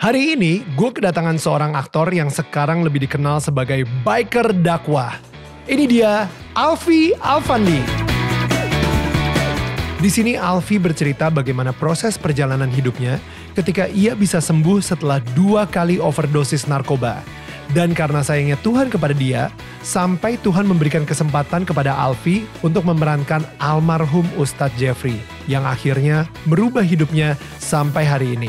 Hari ini gue kedatangan seorang aktor yang sekarang lebih dikenal sebagai biker dakwah. Ini dia Alfi Alfandi. Di sini Alfi bercerita bagaimana proses perjalanan hidupnya ketika ia bisa sembuh setelah dua kali overdosis narkoba. Dan karena sayangnya Tuhan kepada dia, sampai Tuhan memberikan kesempatan kepada Alfi untuk memerankan almarhum Ustadz Jeffrey yang akhirnya merubah hidupnya sampai hari ini.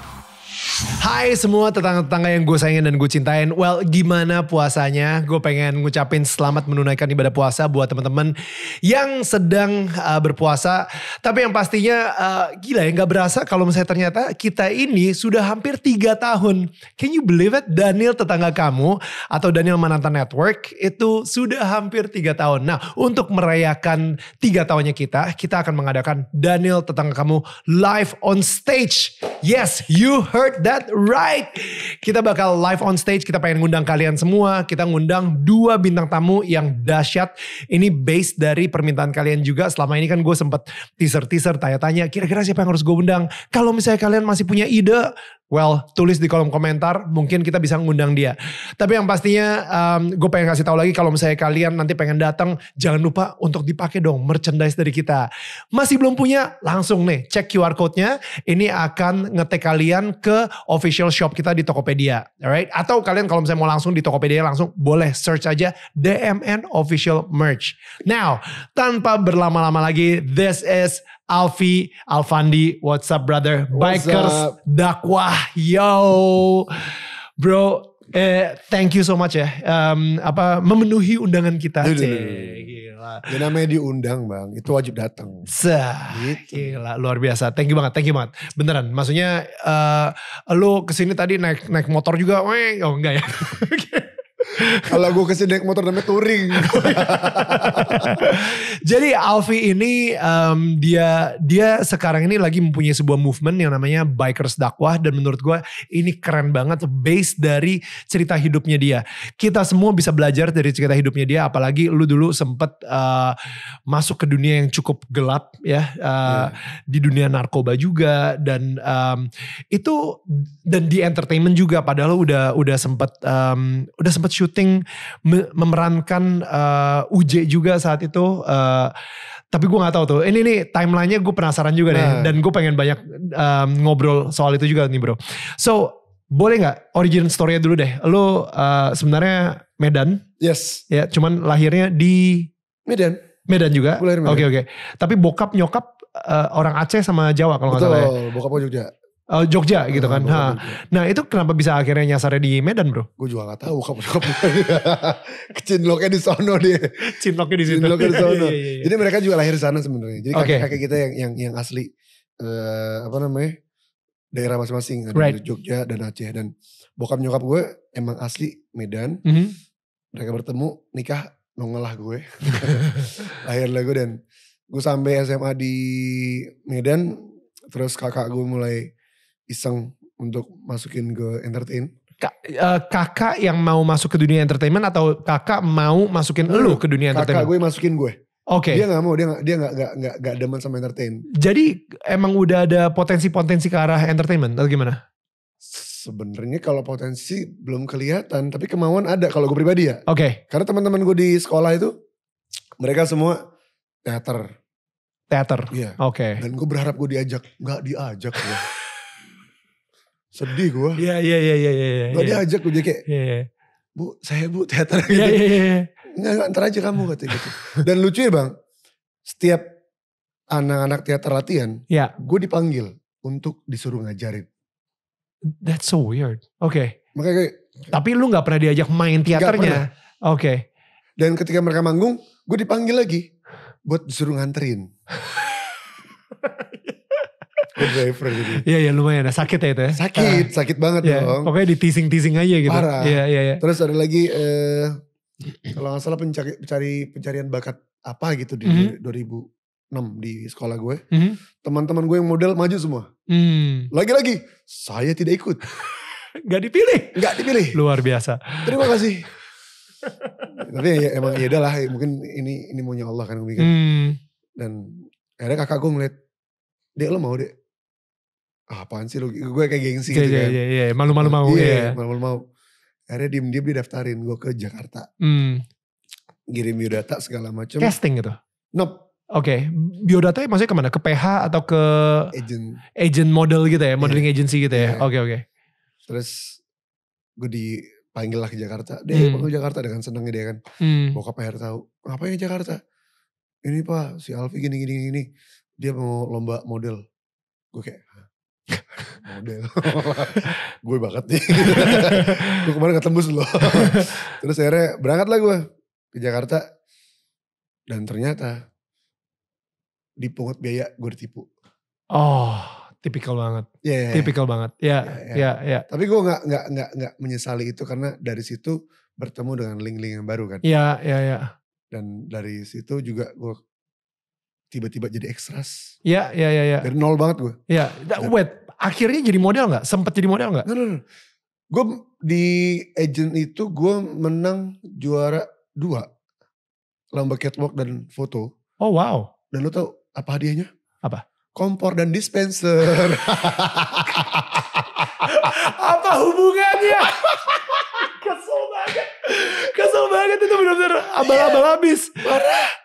Hai semua tetangga-tetangga yang gue sayangin dan gue cintain. Well, gimana puasanya? Gue pengen ngucapin selamat menunaikan ibadah puasa buat teman-teman yang sedang uh, berpuasa. Tapi yang pastinya uh, gila ya nggak berasa kalau misalnya ternyata kita ini sudah hampir tiga tahun. Can you believe it? Daniel tetangga kamu atau Daniel Mananta Network itu sudah hampir tiga tahun. Nah, untuk merayakan tiga tahunnya kita, kita akan mengadakan Daniel tetangga kamu live on stage. Yes, you heard that that right? Kita bakal live on stage, kita pengen ngundang kalian semua. Kita ngundang dua bintang tamu yang dahsyat. Ini based dari permintaan kalian juga. Selama ini kan gue sempet teaser-teaser tanya-tanya, kira-kira siapa yang harus gue undang? Kalau misalnya kalian masih punya ide, Well, tulis di kolom komentar, mungkin kita bisa ngundang dia. Tapi yang pastinya, um, gue pengen kasih tahu lagi kalau misalnya kalian nanti pengen datang, jangan lupa untuk dipakai dong merchandise dari kita. Masih belum punya? Langsung nih, cek QR code-nya. Ini akan ngetek kalian ke official shop kita di Tokopedia, alright? Atau kalian kalau misalnya mau langsung di Tokopedia langsung boleh search aja DMN official merch. Now, tanpa berlama-lama lagi, this is Alfi, Alfandi, what's up brother? What's Bikers, up? dakwah, yo, bro. Eh, thank you so much ya. Um, apa memenuhi undangan kita. Duh, duh, Gila. Ya namanya diundang bang, itu wajib datang. Sah. Gitu. Gila, luar biasa. Thank you banget, thank you banget. Beneran, maksudnya uh, eh, lu kesini tadi naik naik motor juga, weh, oh enggak ya. Kalau gue kasih naik motor namanya touring. Jadi Alfi ini um, dia dia sekarang ini lagi mempunyai sebuah movement yang namanya Bikers Dakwah dan menurut gue ini keren banget base dari cerita hidupnya dia. Kita semua bisa belajar dari cerita hidupnya dia apalagi lu dulu sempet uh, masuk ke dunia yang cukup gelap ya uh, eh, yeah. di dunia narkoba juga dan um, itu dan di entertainment juga padahal udah udah sempet um, udah sempet shoot syuting memerankan uh, eh, Uje juga saat itu uh, tapi gue gak tahu tuh ini nih timelinenya gue penasaran juga deh nah. dan gue pengen banyak um, ngobrol soal itu juga nih bro so boleh nggak origin story-nya dulu deh lo uh, sebenarnya Medan yes ya cuman lahirnya di Medan Medan juga oke oke okay, okay. tapi bokap nyokap uh, orang Aceh sama Jawa kalau nggak salah ya. bokap gue Jogja uh, Jogja iya, gitu kan. Nah, nah itu kenapa bisa akhirnya nyasarnya di Medan bro? Gue juga gak tau. Kecinloknya di sono dia. Cinloknya di sini. Cinloknya di sono. Iya, iya, Jadi mereka juga lahir di sana sebenarnya. Jadi kakek-kakek kakek kita yang yang yang asli uh, apa namanya daerah masing-masing ada right. Jogja dan Aceh dan bokap nyokap gue emang asli Medan. Mm -hmm. Mereka bertemu nikah nongelah gue. lahirlah gue dan gue sampai SMA di Medan terus kakak gue mulai iseng untuk masukin ke entertain? Eh, kakak yang mau masuk ke dunia entertainment atau kakak mau masukin hmm. lu ke dunia entertainment? Kakak gue masukin gue. Oke. Okay. Dia gak mau, dia gak, dia nggak nggak nggak gak demen sama entertain. Jadi emang udah ada potensi-potensi ke arah entertainment atau gimana? Sebenarnya kalau potensi belum kelihatan, tapi kemauan ada kalau gue pribadi ya. Oke. Okay. Karena teman-teman gue di sekolah itu mereka semua teater. Teater. Iya. Oke. Okay. Dan gue berharap gue diajak, nggak diajak gue. Sedih gua, Iya, iya, iya, iya. Iya, Tadi iya. dia ajak gue jadi kayak, ya, ya. bu saya bu teater iya, gitu. Iya, iya, iya. Enggak, aja kamu kata gitu. Dan lucu ya bang, setiap anak-anak teater latihan, ya. gue dipanggil untuk disuruh ngajarin. That's so weird. Oke. Okay. Makanya Tapi lu gak pernah diajak main teaternya. Oke. Okay. Dan ketika mereka manggung, gue dipanggil lagi buat disuruh nganterin. driver jadi. Gitu. Iya iya lumayan ya sakit ya itu ya. Sakit, uh, sakit banget yeah. dong. Pokoknya di teasing-teasing aja gitu. Parah. Iya iya iya. Terus ada lagi eh kalau nggak salah pencari, pencari pencarian bakat apa gitu di mm -hmm. 2006 di sekolah gue. Mm -hmm. Teman-teman gue yang model maju semua. lagi hmm. Lagi-lagi saya tidak ikut. Gak dipilih. Gak dipilih. Luar biasa. Terima kasih. Tapi ya, ya emang ya lah mungkin ini ini maunya Allah kan gue hmm. Dan akhirnya kakak gue ngeliat, dia lo mau dek? Ah, apaan sih lu gue kayak gengsi yeah, gitu yeah, kan iya iya malu-malu mau iya yeah, malu-malu mau akhirnya diem-diem didaftarin gue ke Jakarta hmm. ngirim biodata segala macam casting gitu nope Oke, okay. biodata maksudnya kemana? Ke PH atau ke agent, agent model gitu ya, modeling yeah. agency gitu ya? Iya. Oke yeah. oke. Okay, okay. Terus gue dipanggil lah ke Jakarta, deh hmm. panggil Jakarta dengan seneng dia kan. Hmm. Bokap PH tahu, ngapain ke Jakarta? Ini pak, si Alfi gini gini gini, dia mau lomba model. Gue kayak, model gue banget nih gue kemarin ketembus loh terus akhirnya berangkat lah gue ke Jakarta dan ternyata dipungut biaya gue ditipu oh tipikal banget yeah, yeah, iya. tipikal banget ya yeah, ya tapi gue nggak nggak nggak nggak menyesali itu karena dari situ bertemu dengan link-link yang baru kan ya yeah, ya yeah, ya yeah. dan dari situ juga gue tiba-tiba jadi ekstras. Iya, iya, iya. Ya. Dari nol banget gue. Iya, yeah. wait akhirnya jadi model nggak? Sempet jadi model nggak? Gue di agent itu gue menang juara dua lomba catwalk dan foto. Oh wow. Dan lo tau apa hadiahnya? Apa? Kompor dan dispenser. apa hubungannya? Kesel banget. Kesel banget itu benar-benar abal-abal iya. habis.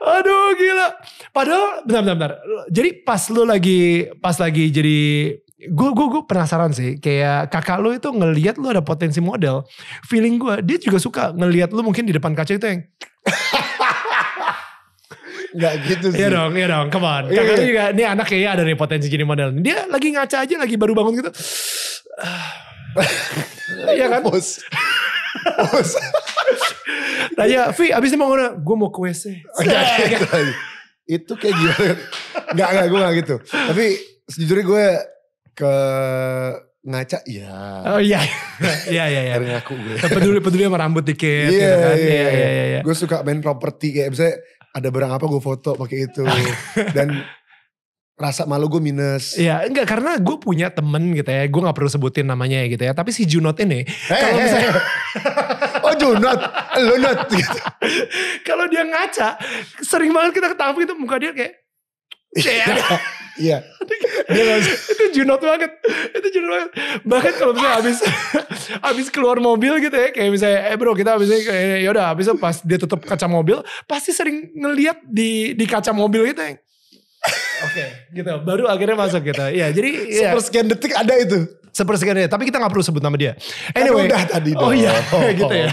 Aduh gila. Padahal benar-benar. Jadi pas lo lagi pas lagi jadi gue gue gue penasaran sih kayak kakak lu itu ngelihat lu ada potensi model feeling gue dia juga suka ngelihat lu mungkin di depan kaca itu yang Gak gitu iya sih. Iya dong, iya dong. Come on. Iya. Kakak yeah, juga, ini anak kayaknya ada nih potensi jadi model. Dia lagi ngaca aja, lagi baru bangun gitu. Iya kan? Bos. Bos. Tanya, Vi abis ini mau ngomong, gue mau ke WC. Itu kayak gimana. Gak, gak, gue gak gitu. Tapi sejujurnya gue ke ngaca ya oh iya. iya iya iya iya ngaku gue peduli peduli sama rambut dikit iya yeah, gitu kan? iya kan? gue suka main properti kayak misalnya ada barang apa gue foto pakai itu dan rasa malu gue minus. Iya, enggak karena gue punya temen gitu ya, gue nggak perlu sebutin namanya gitu ya. Tapi si Junot ini, hey, kalau hey, misalnya, hey. oh Junot, lo Not, gitu. kalau dia ngaca, sering banget kita ketahui itu muka dia kayak, Iya. dia itu junot banget. Itu junot banget. Bahkan kalau misalnya habis habis keluar mobil gitu ya, kayak misalnya eh bro kita ini ya udah habis pas dia tutup kaca mobil, pasti sering ngelihat di di kaca mobil gitu ya. Oke, okay, gitu. Baru akhirnya masuk gitu. Ya, jadi ya. Super sekian detik ada itu. Sepersekian detik. Tapi kita nggak perlu sebut nama dia. Anyway. Kan udah tadi dong. Oh iya. oh, gitu ya.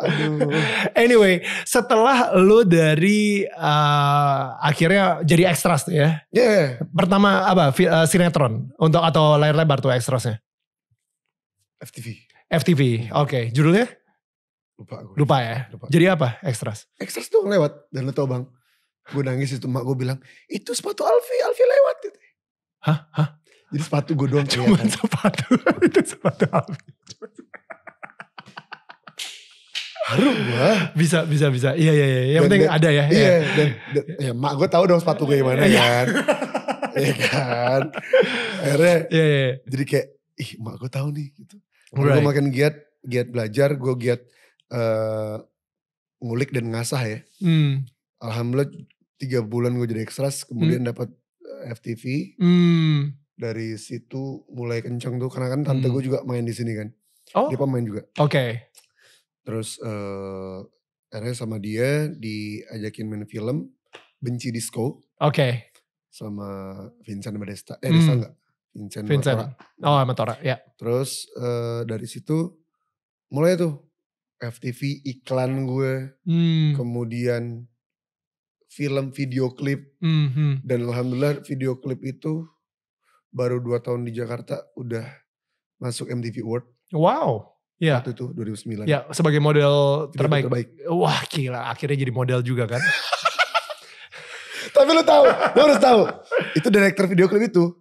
Aduh. anyway. Setelah lu dari uh, akhirnya jadi ekstras tuh ya. Iya. Yeah. Pertama apa? Eh, sinetron. Untuk atau layar lebar tuh ekstrasnya. FTV. FTV. Oke. Okay. Judulnya? Lupa gue. Lupa ya? Lupa. Jadi apa ekstras? Ekstras tuh lewat. Dan lo tau bang. Gue nangis itu mak gue bilang. Itu sepatu Alfi. Alfi lewat. Hah? Hah? Jadi sepatu gue doang Cuma kan? sepatu. itu sepatu habis. Haru gue. Bisa, bisa, bisa. Iya, iya, iya. Yang dan, penting dan, ada ya. Iya, ya. dan, dan ya, mak gue tahu dong sepatu gue gimana iya. kan. Iya kan. Akhirnya iya, iya. iya. jadi kayak, ih mak gue tahu nih gitu. Right. Gue makin giat, giat belajar, gue giat uh, ngulik dan ngasah ya. Hmm. Alhamdulillah tiga bulan gue jadi ekstras, kemudian hmm. dapat eh, FTV. Hmm dari situ mulai kenceng tuh karena kan tante hmm. gue juga main di sini kan oh. dia pemain juga oke okay. terus uh, akhirnya sama dia diajakin main film benci disco oke okay. sama Vincent Badesta eh hmm. enggak Vincent, Vincent. Matora. oh Matora ya yeah. terus uh, dari situ mulai tuh FTV iklan gue hmm. kemudian film video klip mm -hmm. dan alhamdulillah video klip itu baru dua tahun di Jakarta udah masuk MTV Award. Wow. Iya. Waktu itu 2009. Ya, sebagai model terbaik. terbaik. Wah, gila. Akhirnya jadi model juga kan. Tapi lu tahu, lu harus tahu. Itu direktur video klip itu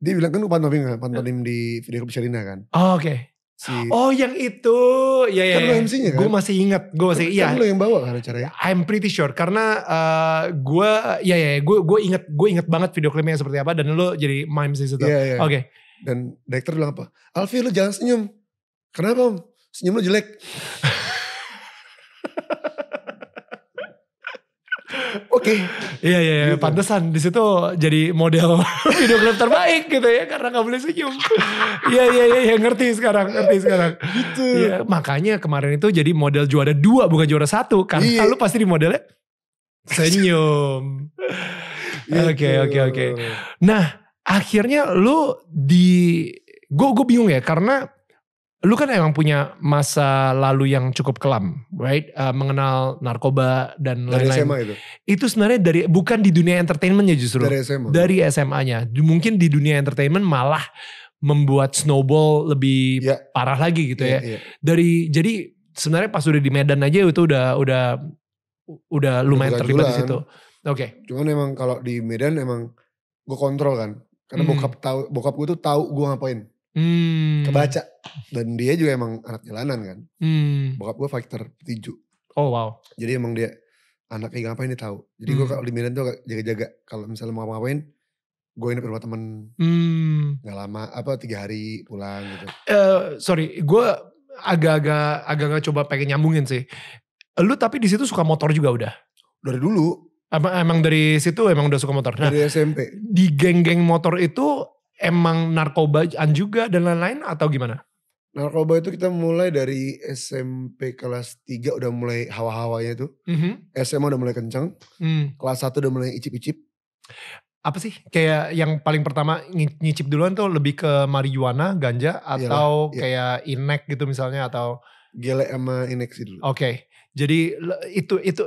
dia bilang kan lu pantomim kan, pantomim iya. di video klip Sherina kan. Oh, oke. Okay. Si... Oh yang itu ya ya. Kan ya. lo MC-nya kan? Gue masih ingat, gue masih kan iya. Kan lo yang bawa kan acaranya? I'm pretty sure karena uh, eh, gue ya ya gue ya, gue ingat, gue ingat banget video klipnya seperti apa dan lo jadi mimes di situ. Iya iya. Oke. Okay. Dan direktur bilang apa? Alfi lo jangan senyum. Kenapa om? Senyum lo jelek. Oke. Okay. Iya, iya iya gitu. pantesan di situ jadi model video klip terbaik gitu ya karena gak boleh senyum. Iya, iya iya iya ngerti sekarang ngerti sekarang. Gitu. Ya, makanya kemarin itu jadi model juara dua bukan juara satu karena iya. Kan lu pasti di modelnya senyum. Iya. Oke oke oke. Nah akhirnya lu di gue gue bingung ya karena lu kan emang punya masa lalu yang cukup kelam, right? Uh, mengenal narkoba dan lain-lain. Dari SMA itu. Itu sebenarnya dari bukan di dunia entertainmentnya justru. Dari SMA. Dari SMA-nya. Mungkin di dunia entertainment malah membuat snowball lebih yeah. parah lagi gitu yeah, ya. Yeah. Ya. Dari jadi sebenarnya pas udah di Medan aja itu udah udah udah lumayan udah terlibat di kan? situ. Oke. Okay. Cuman emang kalau di Medan emang gue kontrol kan. Karena hmm. bokap tahu bokap gue tuh tahu gue ngapain. Hmm. Kebaca. Dan dia juga emang anak jalanan kan. Hmm. Bokap gue fighter tinju. Oh wow. Jadi emang dia anak kayak ngapain dia tahu. Jadi hmm. gue kalau di Medan tuh jaga-jaga. Kalau misalnya mau ngapain, gue ini ke rumah temen. Hmm. Gak lama, apa tiga hari pulang gitu. Uh, sorry, gue agak-agak agak-agak coba pengen nyambungin sih. Lu tapi di situ suka motor juga udah? Dari dulu. Emang, emang dari situ emang udah suka motor? Nah, dari SMP. Di geng-geng motor itu emang narkobaan juga dan lain-lain atau gimana? Narkoba itu kita mulai dari SMP kelas 3 udah mulai hawa-hawanya itu, Mm -hmm. SMA udah mulai kenceng. Mm. Kelas 1 udah mulai icip-icip. Apa sih kayak yang paling pertama nyicip duluan tuh lebih ke marijuana, ganja atau Yalah, kayak iya. inek gitu misalnya atau gele sama inek sih dulu. Oke. Okay. Jadi itu itu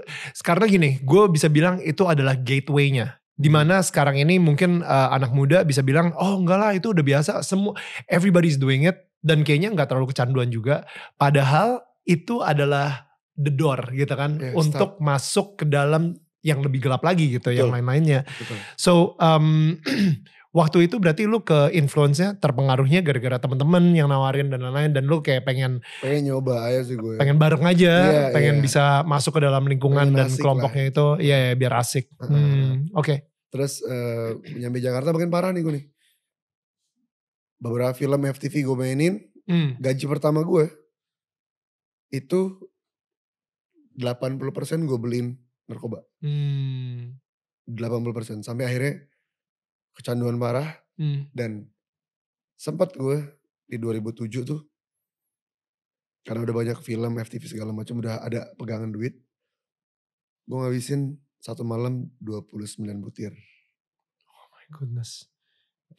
karena gini, gue bisa bilang itu adalah gateway-nya di mana sekarang ini mungkin uh, anak muda bisa bilang, oh enggak lah itu udah biasa, semua everybody's doing it dan kayaknya nggak terlalu kecanduan juga. Padahal itu adalah the door gitu kan yeah, untuk start. masuk ke dalam yang lebih gelap lagi gitu, Betul. yang lain-lainnya. So um, waktu itu berarti lu ke influence-nya terpengaruhnya gara-gara temen-temen yang nawarin dan lain-lain dan lu kayak pengen pengen nyoba aja sih gue pengen bareng aja yeah, iya. pengen yeah. bisa masuk ke dalam lingkungan pengen dan kelompoknya lah. itu ya yeah, yeah, biar asik uh -huh. hmm, oke okay. terus uh, nyampe Jakarta makin parah nih gue nih beberapa film FTV gue mainin hmm. gaji pertama gue itu 80% gue beliin narkoba hmm. 80% sampai akhirnya kecanduan parah hmm. dan sempat gue di 2007 tuh karena udah banyak film FTV segala macam udah ada pegangan duit gue ngabisin satu malam 29 butir oh my goodness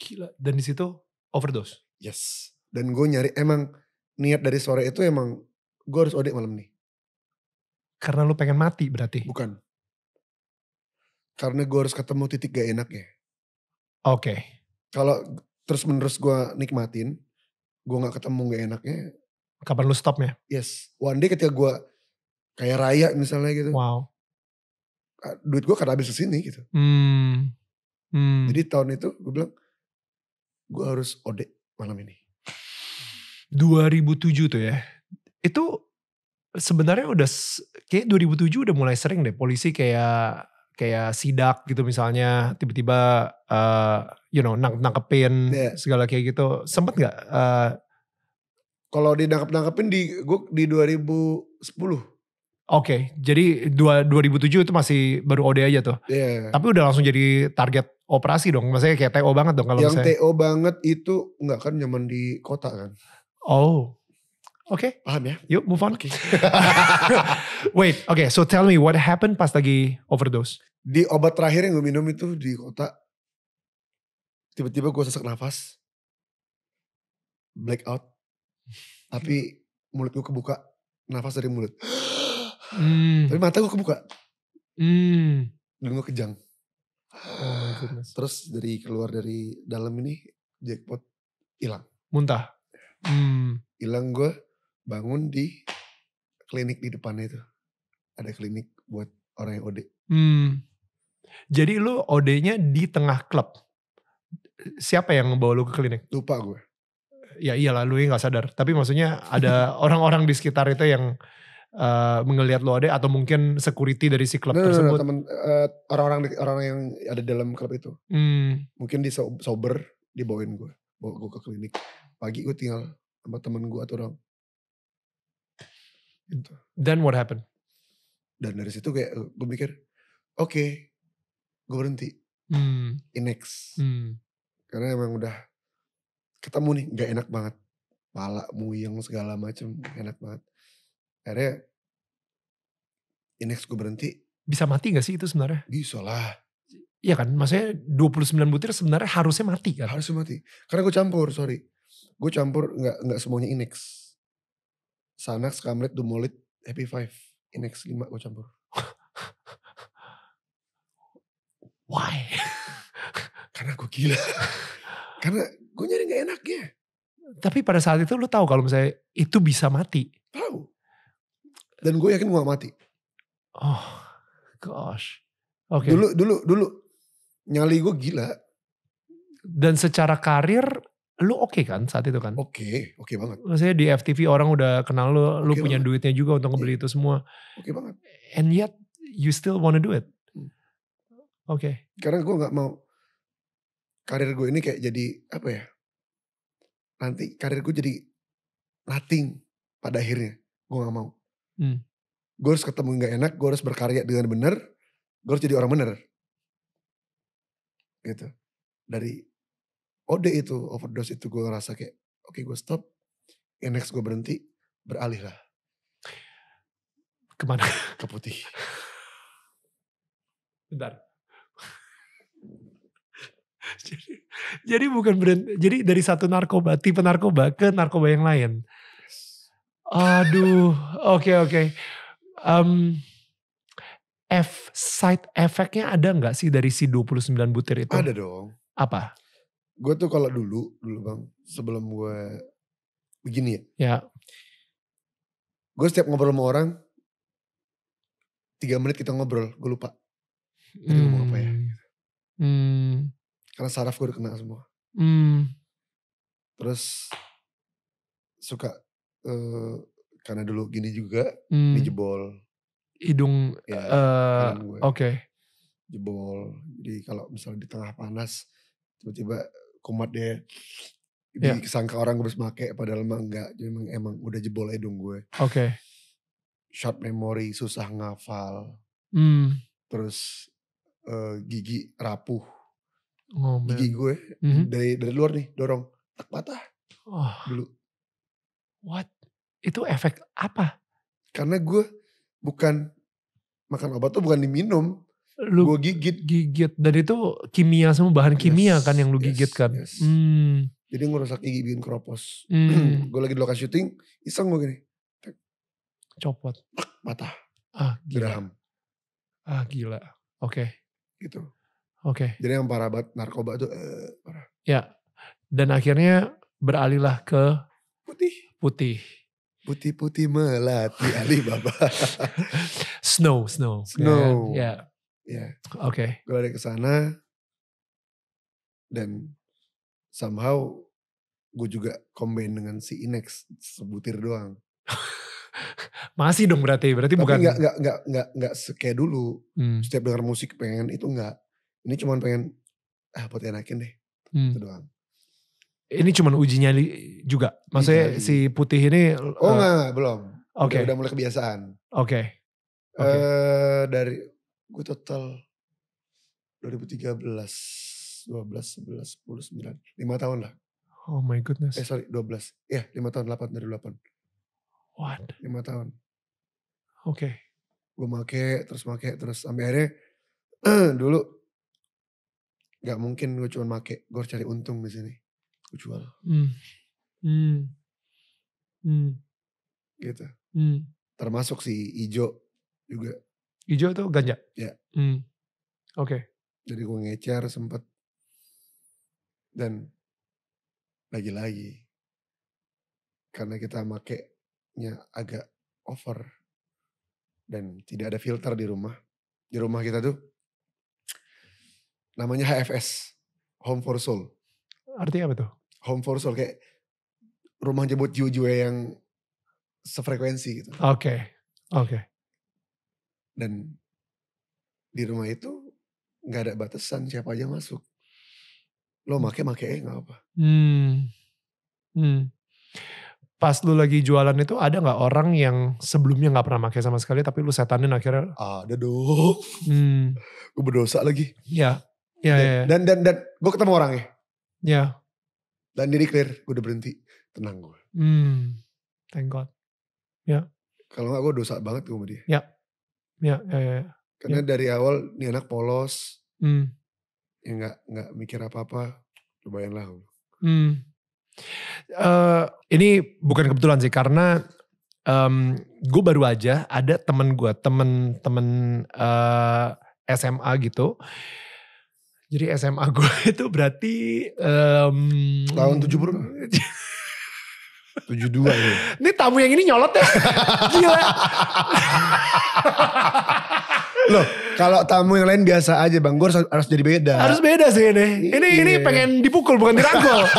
gila dan di situ overdose yes dan gue nyari emang niat dari sore itu emang gue harus odek malam nih karena lu pengen mati berarti bukan karena gue harus ketemu titik gak enaknya Oke. Okay. Kalau terus menerus gue nikmatin, gue gak ketemu gak enaknya. Kapan lu stopnya? Yes, one day ketika gue kayak raya misalnya gitu. Wow. Duit gue karena habis kesini gitu. Hmm. Hmm. Jadi tahun itu gue bilang, gue harus ode malam ini. 2007 tuh ya, itu sebenarnya udah kayak 2007 udah mulai sering deh polisi kayak kayak sidak gitu misalnya tiba-tiba uh, you know nang nangkepin yeah. segala kayak gitu sempet nggak uh, kalau nangkep nangkepin di gue di 2010 oke okay, jadi dua, 2007 itu masih baru OD aja tuh yeah. tapi udah langsung jadi target operasi dong maksudnya kayak TO banget dong kalau yang misalnya. TO banget itu nggak kan nyaman di kota kan oh Oke. Okay. Paham ya? Yuk move on. Okay. Wait, oke. Okay, so tell me what happened pas lagi overdose? Di obat terakhir yang gue minum itu di kota. Tiba-tiba gue sesak nafas. blackout. Tapi mulut gue kebuka. Nafas dari mulut. mm. Tapi mata gue kebuka. Mm. Dan gue kejang. Oh Terus dari keluar dari dalam ini jackpot hilang. Muntah. Hmm. Hilang mm. gue bangun di klinik di depannya itu. Ada klinik buat orang yang OD. Hmm. Jadi lu OD-nya di tengah klub. Siapa yang bawa lu ke klinik? Lupa gue. Ya iyalah lu gak sadar. Tapi maksudnya ada orang-orang di sekitar itu yang uh, mengelihat lu OD atau mungkin security dari si klub no, tersebut. No, no, temen, uh, orang-orang uh, orang yang ada dalam klub itu. Hmm. Mungkin di sober dibawain gue. Bawa gue ke klinik. Pagi gue tinggal sama temen gue atau orang Gitu. Then what happened? Dan dari situ kayak eh, gue mikir, oke, okay, gue berhenti. Hmm. In next. Hmm. Karena emang udah ketemu nih, gak enak banget. Pala muyeng segala macem, enak banget. Akhirnya in gue berhenti. Bisa mati gak sih itu sebenarnya? Bisa lah. Iya kan, maksudnya 29 butir sebenarnya harusnya mati kan? Harusnya mati. Karena gue campur, sorry. Gue campur gak, nggak semuanya inex. Sanax, Kamlet, Dumolit, Happy Five, Inex 5 gue campur. Why? Karena gue gila. Karena gue nyari gak enaknya. Tapi pada saat itu lu tahu kalau misalnya itu bisa mati. Tahu. Dan gue yakin gue gak mati. Oh gosh. Oke. Okay. Dulu dulu dulu nyali gue gila. Dan secara karir lu oke okay kan saat itu kan? Oke, okay, oke okay banget. Maksudnya di FTV orang udah kenal lu, okay lu punya banget. duitnya juga untuk iya. ngebeli yeah. itu semua. Oke okay banget. And yet you still wanna do it. Hmm. Oke. Okay. Karena gue gak mau karir gue ini kayak jadi apa ya? Nanti karir gue jadi nothing pada akhirnya. Gue gak mau. Hmm. Gue harus ketemu gak enak, gue harus berkarya dengan bener gue harus jadi orang bener Gitu. Dari ode oh, itu overdose itu gue ngerasa kayak oke okay, gue stop yang next gue berhenti beralih lah kemana ke putih bentar jadi, jadi bukan berhenti jadi dari satu narkoba tipe narkoba ke narkoba yang lain aduh oke oke okay, okay. um, F side effectnya ada nggak sih dari si 29 butir itu? Ada dong. Apa? gue tuh kalau dulu dulu bang sebelum gue begini ya ya gue setiap ngobrol sama orang tiga menit kita ngobrol gue lupa tadi hmm. ngomong apa ya hmm. hmm. karena saraf gue udah kena semua hmm. terus suka uh, karena dulu gini juga hmm. ini jebol hidung ya, uh, oke okay. jebol jadi kalau misalnya di tengah panas tiba-tiba komatnya yeah. disangka orang gue pakai padahal emang enggak jadi emang, emang udah jebol hidung gue oke okay. short memory susah ngafal mm. terus uh, gigi rapuh oh, gigi gue mm-hmm. dari dari luar nih dorong tak patah oh. dulu what itu efek apa karena gue bukan makan obat tuh bukan diminum lu gua gigit gigit dan itu kimia semua bahan kimia kan yang lu yes, gigit kan yes. hmm. jadi ngerusak gigi bikin keropos hmm. gue lagi di lokasi syuting iseng gue gini copot patah ah gila Geraham. ah gila oke okay. gitu oke okay. jadi yang parah banget narkoba tuh eh, parah ya dan akhirnya beralihlah ke putih putih putih-putih melati Alibaba. snow, snow. Snow. Ya. Ya. Oke. Okay. Gue lari ke sana dan somehow gue juga combine dengan si Inex sebutir doang. Masih dong berarti, berarti Tapi bukan. Tapi gak, gak, gak, gak kayak dulu. Hmm. Setiap dengar musik pengen itu gak. Ini cuman pengen ah buat enakin deh, hmm. itu doang. Ini cuman uji nyali juga. Maksudnya nyali. si putih ini. Oh uh, eh, enggak, belum. Oke. Okay. Udah, udah mulai kebiasaan. Oke. Okay. Okay. Uh, eh, dari Gue total 2013, 12, 11, 10, 9, 5 tahun lah. Oh my goodness. Eh sorry, 12. Ya, yeah, 5 tahun, 8, dari 8. What? 5 tahun. Oke. Okay. Gue make, terus make, terus sampai akhirnya dulu gak mungkin gue cuma make, gue harus cari untung di sini. Gue jual. Hmm. Hmm. Hmm. Gitu. Hmm. Termasuk si Ijo juga hijau tuh ganja? Iya. Hmm. Oke. Okay. Jadi gue ngecer sempet. Dan lagi-lagi karena kita makainya agak over dan tidak ada filter di rumah. Di rumah kita tuh namanya HFS, Home for Soul. Artinya apa tuh? Home for Soul kayak rumah jemput jiwa-jiwa yang sefrekuensi gitu. Oke. Okay. Oke. Okay. Dan di rumah itu nggak ada batasan siapa aja masuk. Lo hmm. make make eh nggak apa. Hmm. Hmm. Pas lu lagi jualan itu ada nggak orang yang sebelumnya nggak pernah make sama sekali tapi lu setanin akhirnya? Ada dong. Hmm. Gue berdosa lagi. Ya. Ya Dan, ya. dan dan dan gue ketemu orang ya. Iya. Dan diri clear, gue udah berhenti. Tenang gue. Hmm. Thank God. Ya. Kalau nggak gue dosa banget gue sama dia. Ya. Ya, ya, ya, ya. Karena ya. dari awal ini anak polos, hmm. ya nggak nggak mikir apa-apa, lumayan lah. Hmm. Uh, ini bukan kebetulan sih karena um, gue baru aja ada temen gue, temen-temen uh, eh, SMA gitu. Jadi SMA gue itu berarti um, tahun tujuh puluh. 72 ya. Ini tamu yang ini nyolot ya. Gila. Loh, kalau tamu yang lain biasa aja Bang, gue harus, harus jadi beda. Harus beda sih ini. Ini yeah. ini iya. pengen dipukul bukan dirangkul.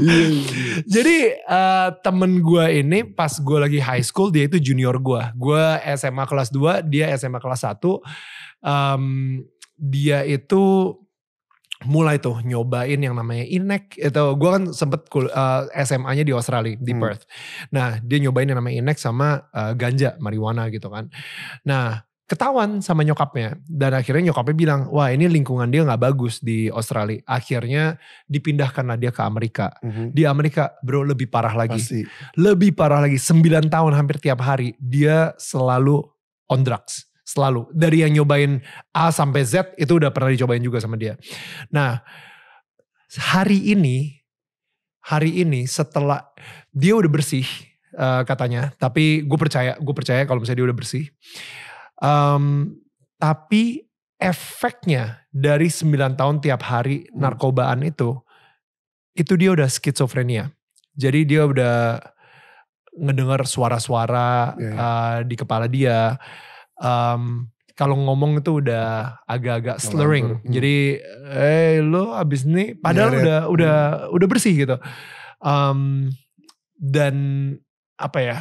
Iya, iya. Jadi uh, temen gue ini pas gue lagi high school dia itu junior gue. Gue SMA kelas 2, dia SMA kelas 1. Um, dia itu mulai tuh nyobain yang namanya Inek itu gue kan sempet kul, uh, eh, SMA-nya di Australia di hmm. Perth. Nah dia nyobain yang namanya Inek sama uh, ganja marijuana gitu kan. Nah ketahuan sama nyokapnya dan akhirnya nyokapnya bilang wah ini lingkungan dia nggak bagus di Australia akhirnya dipindahkanlah dia ke Amerika mm-hmm. di Amerika bro lebih parah lagi Pasti. lebih parah lagi 9 tahun hampir tiap hari dia selalu on drugs selalu dari yang nyobain A sampai Z itu udah pernah dicobain juga sama dia nah hari ini hari ini setelah dia udah bersih uh, katanya tapi gue percaya gue percaya kalau misalnya dia udah bersih um, tapi efeknya dari 9 tahun tiap hari hmm. narkobaan itu itu dia udah skizofrenia jadi dia udah ngedengar suara-suara yeah. Iya, iya. uh, di kepala dia um, kalau ngomong itu udah agak-agak slurring. Hmm. Jadi eh lo abis ini padahal udah udah hmm. udah bersih gitu. Um, dan apa ya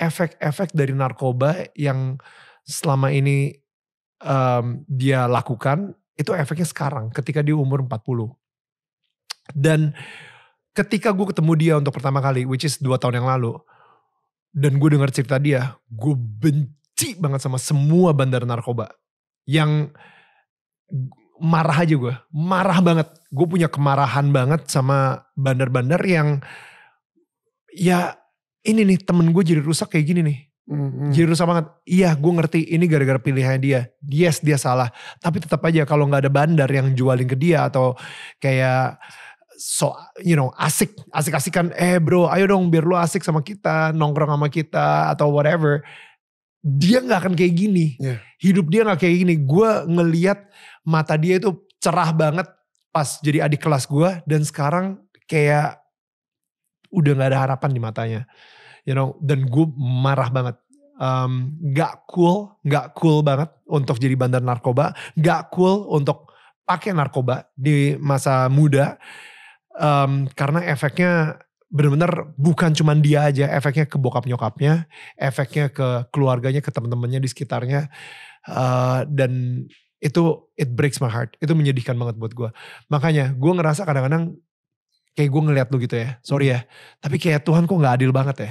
efek-efek dari narkoba yang selama ini um, dia lakukan itu efeknya sekarang ketika di umur 40. Dan ketika gue ketemu dia untuk pertama kali which is dua tahun yang lalu dan gue dengar cerita dia, gue benci benci banget sama semua bandar narkoba. Yang marah aja gue, marah banget. Gue punya kemarahan banget sama bandar-bandar yang ya ini nih temen gue jadi rusak kayak gini nih. Mm-hmm. Jadi rusak banget. Iya gue ngerti ini gara-gara pilihannya dia. Yes dia salah. Tapi tetap aja kalau gak ada bandar yang jualin ke dia atau kayak so you know asik asik-asikan eh bro ayo dong biar lu asik sama kita nongkrong sama kita atau whatever dia nggak akan kayak gini. Yeah. Hidup dia nggak kayak gini. Gue ngeliat mata dia itu cerah banget pas jadi adik kelas gue dan sekarang kayak udah nggak ada harapan di matanya. You know, dan gue marah banget. Um, gak cool, gak cool banget untuk jadi bandar narkoba. Gak cool untuk pakai narkoba di masa muda. Um, karena efeknya benar-benar bukan cuman dia aja efeknya ke bokap nyokapnya efeknya ke keluarganya ke teman-temannya di sekitarnya uh, dan itu it breaks my heart itu menyedihkan banget buat gue makanya gue ngerasa kadang-kadang kayak gue ngeliat lu gitu ya sorry ya tapi kayak Tuhan kok nggak adil banget ya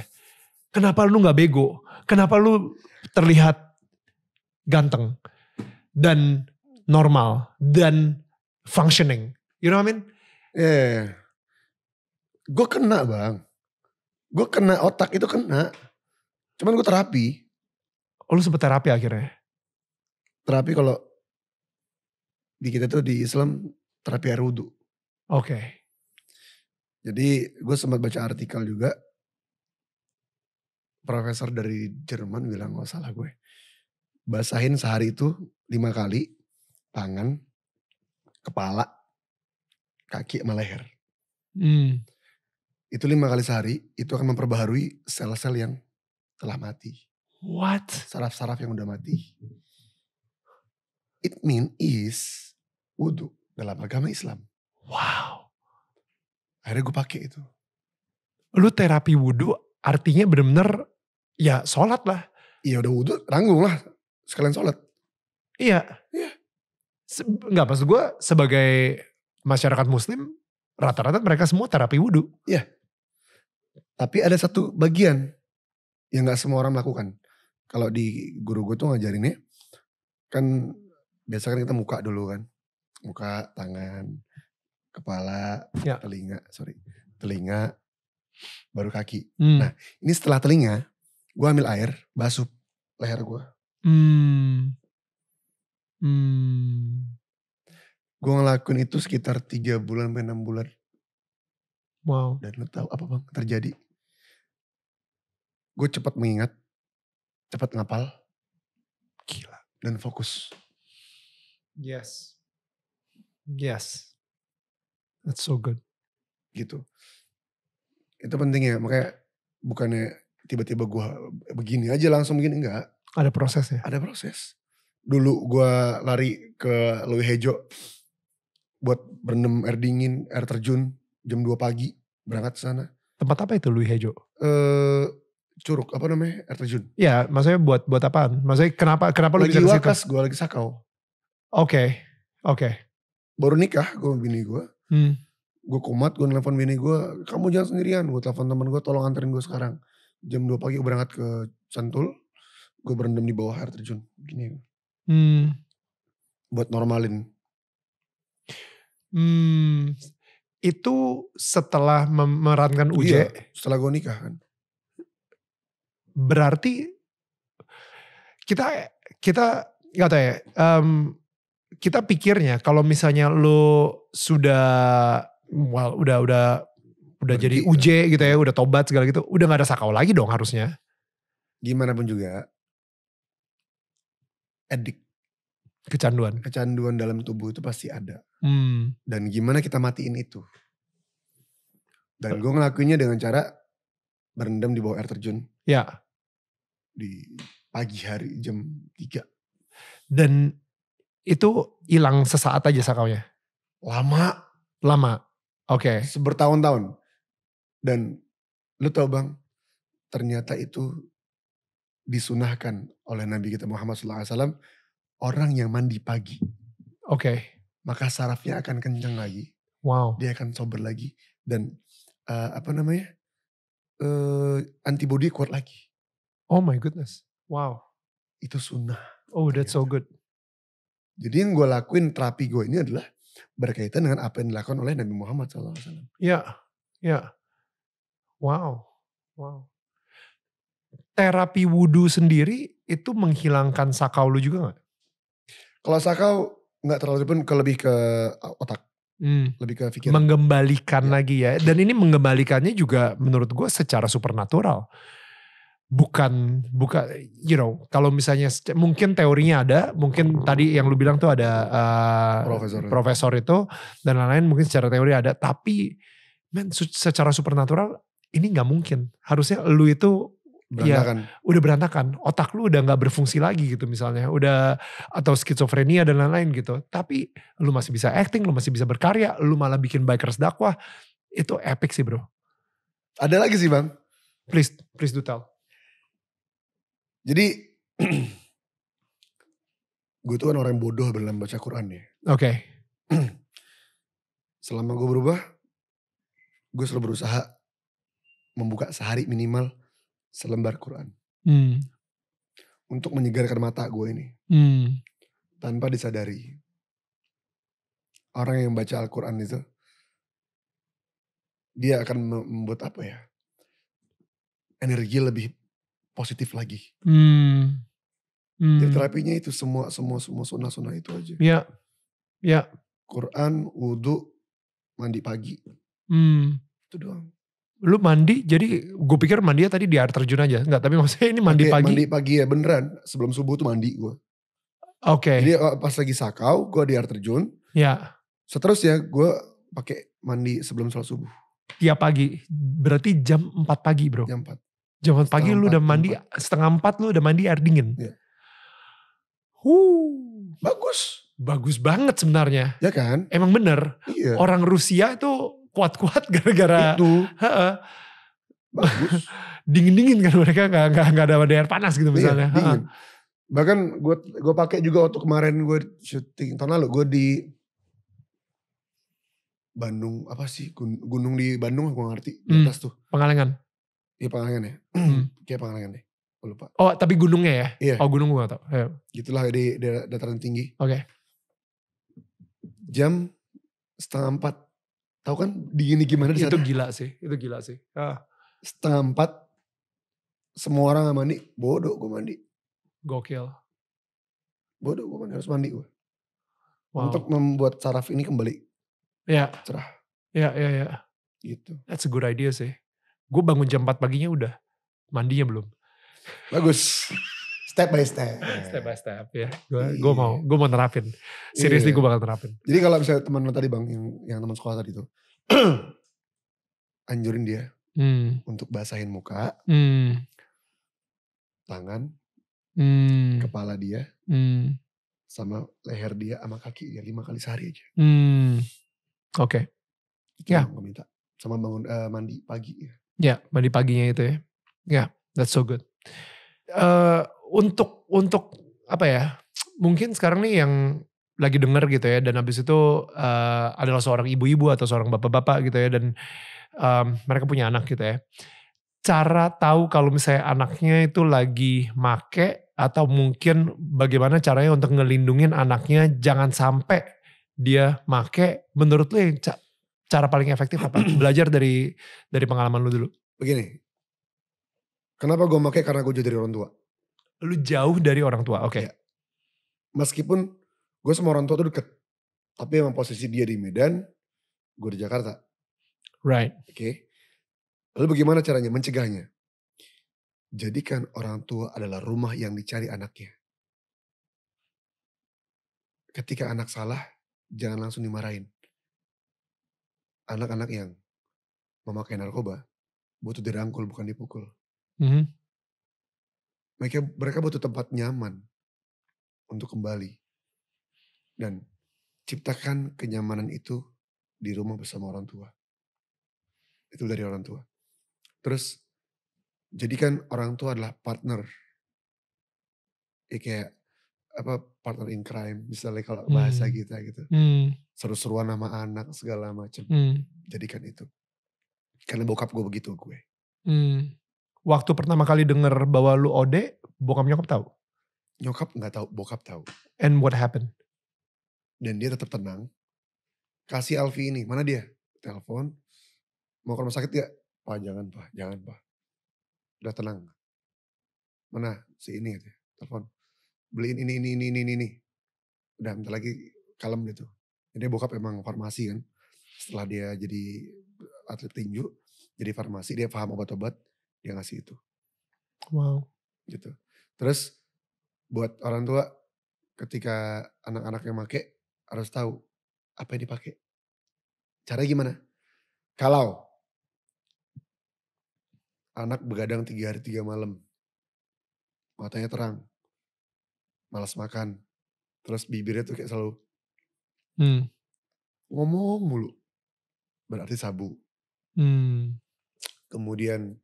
kenapa lu nggak bego kenapa lu terlihat ganteng dan normal dan functioning you know what I mean yeah Gue kena bang. Gue kena otak itu kena. Cuman gue terapi. Oh lu sempet terapi akhirnya? Terapi kalau di kita tuh di Islam terapi air Oke. Okay. Jadi gue sempat baca artikel juga. Profesor dari Jerman bilang gak oh, salah gue. Basahin sehari itu lima kali. Tangan, kepala, kaki sama leher. Hmm itu lima kali sehari itu akan memperbaharui sel-sel yang telah mati. What? Saraf-saraf yang udah mati. It mean is wudhu dalam agama Islam. Wow. Akhirnya gue pakai itu. Lu terapi wudhu artinya bener-bener ya sholat lah. Iya udah wudhu ranggung lah sekalian sholat. Iya. Iya. Se enggak maksud gue sebagai masyarakat muslim rata-rata mereka semua terapi wudhu. Iya. Tapi ada satu bagian yang gak semua orang melakukan. Kalau di guru gue tuh ngajarin ya, kan biasa kan kita muka dulu kan. Muka, tangan, kepala, ya. telinga, sorry. Telinga, baru kaki. Hmm. Nah ini setelah telinga gue ambil air, basuh leher gue. Hmm. Hmm. Gue ngelakuin itu sekitar 3 bulan sampai 6 bulan. Wow. Dan lu tahu apa bang terjadi? Gue cepat mengingat, cepat ngapal, gila, dan fokus. Yes. Yes. That's so good. Gitu. Itu penting ya, makanya bukannya tiba-tiba gue begini aja langsung begini, enggak. Ada proses ya? Ada proses. Dulu gue lari ke Lewi Hejo buat berendam air dingin, air terjun jam 2 pagi berangkat sana. Tempat apa itu Lewi Hejo? Eh curug apa namanya air terjun. Ya, maksudnya buat buat apaan? Maksudnya kenapa kenapa lagi lu bisa ke Lagi gue lagi sakau. Oke, okay. oke. Okay. Baru nikah gue bini gue. Hmm. Gue kumat, gue nelfon bini gue, kamu jangan sendirian. Gue telepon temen gue, tolong anterin gue sekarang. Jam 2 pagi gue berangkat ke Sentul. Gue berendam di bawah air terjun. Gini. Hmm. Buat normalin. Hmm. Itu setelah memerankan iya, Uje. Iya, setelah gue nikah kan berarti kita kita nggak tahu ya um, kita pikirnya kalau misalnya lu sudah well, udah udah udah Berarti, jadi ya. UJ gitu ya udah tobat segala gitu udah nggak ada sakau lagi dong harusnya gimana pun juga edik kecanduan kecanduan dalam tubuh itu pasti ada hmm. dan gimana kita matiin itu dan gue ngelakuinnya dengan cara berendam di bawah air terjun ya di pagi hari jam 3. Dan itu hilang sesaat aja ya Lama. Lama, oke. Okay. Bertahun-tahun. Dan lu tau bang, ternyata itu disunahkan oleh Nabi kita Muhammad SAW orang yang mandi pagi. Oke. Okay. Maka sarafnya akan kencang lagi. Wow. Dia akan sober lagi dan uh, apa namanya? Uh, eh, antibodi kuat lagi. Oh my goodness. Wow. Itu sunnah. Oh that's so good. Jadi yang gue lakuin terapi gue ini adalah berkaitan dengan apa yang dilakukan oleh Nabi Muhammad SAW. Ya, ya. Wow, wow. Terapi wudhu sendiri itu menghilangkan sakau lu juga gak? Kalau sakau gak terlalu pun ke lebih ke otak. Hmm. Lebih ke pikiran. Mengembalikan ya. lagi ya. Dan ini mengembalikannya juga menurut gue secara supernatural bukan bukan you know kalau misalnya mungkin teorinya ada mungkin tadi yang lu bilang tuh ada uh, profesor profesor itu dan lain-lain mungkin secara teori ada tapi men secara supernatural ini nggak mungkin harusnya lu itu ya, berantakan. Ya, udah berantakan. Otak lu udah nggak berfungsi lagi gitu misalnya. Udah atau skizofrenia dan lain-lain gitu. Tapi lu masih bisa acting, lu masih bisa berkarya, lu malah bikin bikers dakwah. Itu epic sih bro. Ada lagi sih bang. Please, please do tell. Jadi gue tuh kan orang yang bodoh dalam baca Quran ya. Oke. Okay. Selama gue berubah, gue selalu berusaha membuka sehari minimal selembar Quran. Hmm. Untuk menyegarkan mata gue ini. Hmm. Tanpa disadari. Orang yang baca Al-Quran itu, dia akan membuat apa ya, energi lebih positif lagi. Hmm. Hmm. Jadi terapinya itu semua semua semua sunnah-sunnah itu aja. ya ya Quran, wudhu, mandi pagi. Hmm. Itu doang. Lu mandi, jadi gue pikir mandi ya tadi di air terjun aja. Enggak, tapi maksudnya ini mandi, mandi pagi. Mandi pagi ya, beneran. Sebelum subuh tuh mandi gue. Oke. Okay. Jadi eh, pas lagi sakau, gue di air terjun. Ya. Seterusnya gue pakai mandi sebelum sholat subuh. Tiap pagi, berarti jam 4 pagi bro. Jam 4. Jaman pagi lu udah mandi setengah empat lu udah mandi air dingin. Ya. Huh, bagus. Bagus banget sebenarnya. Ya kan? Emang bener. Iya. Orang Rusia itu kuat-kuat gara-gara itu. Ha-ha. Bagus. Dingin-dingin kan mereka gak, gak, gak, ada air panas gitu iya, misalnya. Iya, dingin. ha Bahkan gue gue pakai juga waktu kemarin gue syuting tahun lalu gue di Bandung apa sih gunung di Bandung aku ngerti hmm, tuh. Pengalengan. Iya Pangangan ya. Hmm. Kayak Pangangan deh. Gue lupa. Oh tapi gunungnya ya? Iya. Oh gunung gue gak tau. Ya. Gitulah di dataran tinggi. Oke. Okay. Jam setengah empat. Tau kan dingin gimana di Itu gila sih. Itu gila sih. Ah. Setengah empat. Semua orang gak mandi. Bodoh gue mandi. Gokil. Bodoh gue mandi. Harus mandi gue. Wow. Untuk membuat saraf ini kembali. Iya. Cerah. Iya, iya, iya. Gitu. That's a good idea sih gue bangun jam 4 paginya udah mandinya belum bagus step by step step by step ya gue iya. mau gue mau nerapin Serius nih, iya. gue bakal nerapin jadi kalau misalnya teman lo tadi bang yang yang teman sekolah tadi tuh anjurin dia hmm. untuk basahin muka hmm. tangan hmm. kepala dia hmm. sama leher dia sama kaki dia lima kali sehari aja hmm. oke okay. ya gue minta sama bangun uh, mandi pagi ya Ya, mandi paginya itu ya. Ya, yeah, that's so good. Uh, untuk untuk apa ya? Mungkin sekarang nih yang lagi denger gitu ya dan habis itu uh, adalah seorang ibu-ibu atau seorang bapak-bapak gitu ya dan um, mereka punya anak gitu ya. Cara tahu kalau misalnya anaknya itu lagi make atau mungkin bagaimana caranya untuk ngelindungin anaknya jangan sampai dia make menurut lu yang cara paling efektif apa? Belajar dari dari pengalaman lu dulu. Begini, kenapa gue pakai karena gue jauh dari orang tua. Lu jauh dari orang tua, oke. Okay. Ya. Meskipun gue sama orang tua tuh deket. Tapi emang posisi dia di Medan, gue di Jakarta. Right. Oke. Okay. Lalu bagaimana caranya mencegahnya? Jadikan orang tua adalah rumah yang dicari anaknya. Ketika anak salah, jangan langsung dimarahin anak-anak yang memakai narkoba butuh dirangkul bukan dipukul. Mm-hmm. Mereka mereka butuh tempat nyaman untuk kembali dan ciptakan kenyamanan itu di rumah bersama orang tua. Itu dari orang tua. Terus jadikan orang tua adalah partner. Ya kayak apa partner in crime misalnya kalau bahasa mm. kita gitu. Mm seru-seruan sama anak segala macam hmm. jadikan itu karena bokap gue begitu gue hmm. waktu pertama kali denger bahwa lu ode bokap nyokap tahu nyokap nggak tahu bokap tahu and what happened dan dia tetap tenang kasih Alfi ini mana dia telepon mau ke rumah sakit ya? pak jangan pak jangan pak udah tenang mana si ini telepon beliin ini ini ini ini ini udah bentar lagi kalem gitu dia bokap emang farmasi kan. Setelah dia jadi atlet tinju, jadi farmasi, dia paham obat-obat, dia ngasih itu. Wow. Gitu. Terus buat orang tua ketika anak-anaknya make harus tahu apa yang dipakai. Cara gimana? Kalau anak begadang tiga hari tiga malam, matanya terang, malas makan, terus bibirnya tuh kayak selalu Hmm. Ngomong mulu. Berarti sabu. Hmm. Kemudian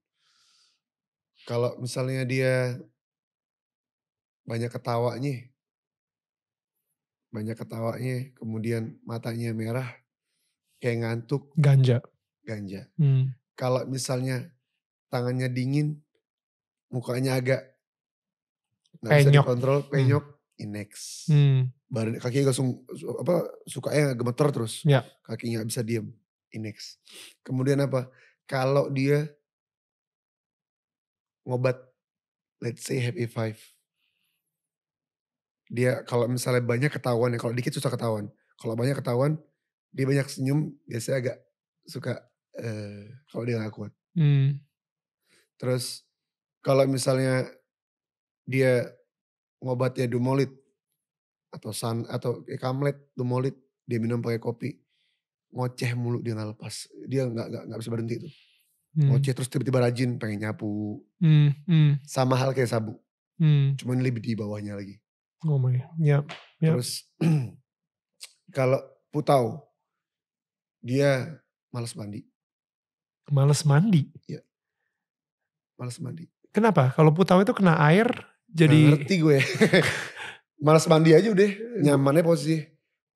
kalau misalnya dia banyak ketawanya, banyak ketawanya, kemudian matanya merah, kayak ngantuk. Ganja. Ganja. Hmm. Kalau misalnya tangannya dingin, mukanya agak nggak bisa dikontrol, hmm. penyok, Inex. Hmm. Badan kakinya langsung apa yang gemeter terus. Ya. Kakinya bisa diem. Inex. Kemudian apa? Kalau dia ngobat let's say happy five. Dia kalau misalnya banyak ketahuan ya, kalau dikit susah ketahuan. Kalau banyak ketahuan, dia banyak senyum, biasanya agak suka uh, kalau dia gak kuat. Hmm. Terus kalau misalnya dia obatnya Dumolit atau San atau Kamlet Dumolit dia minum pakai kopi ngoceh mulu dia nggak lepas dia nggak nggak nggak bisa berhenti tuh hmm. ngoceh terus tiba-tiba rajin pengen nyapu hmm, hmm. sama hal kayak sabu hmm. cuman lebih di bawahnya lagi oh my ya yep, yep. terus kalau putau dia malas mandi malas mandi ya malas mandi kenapa kalau putau itu kena air jadi Nggak ngerti gue. Malas mandi aja udah, nyamannya posisi.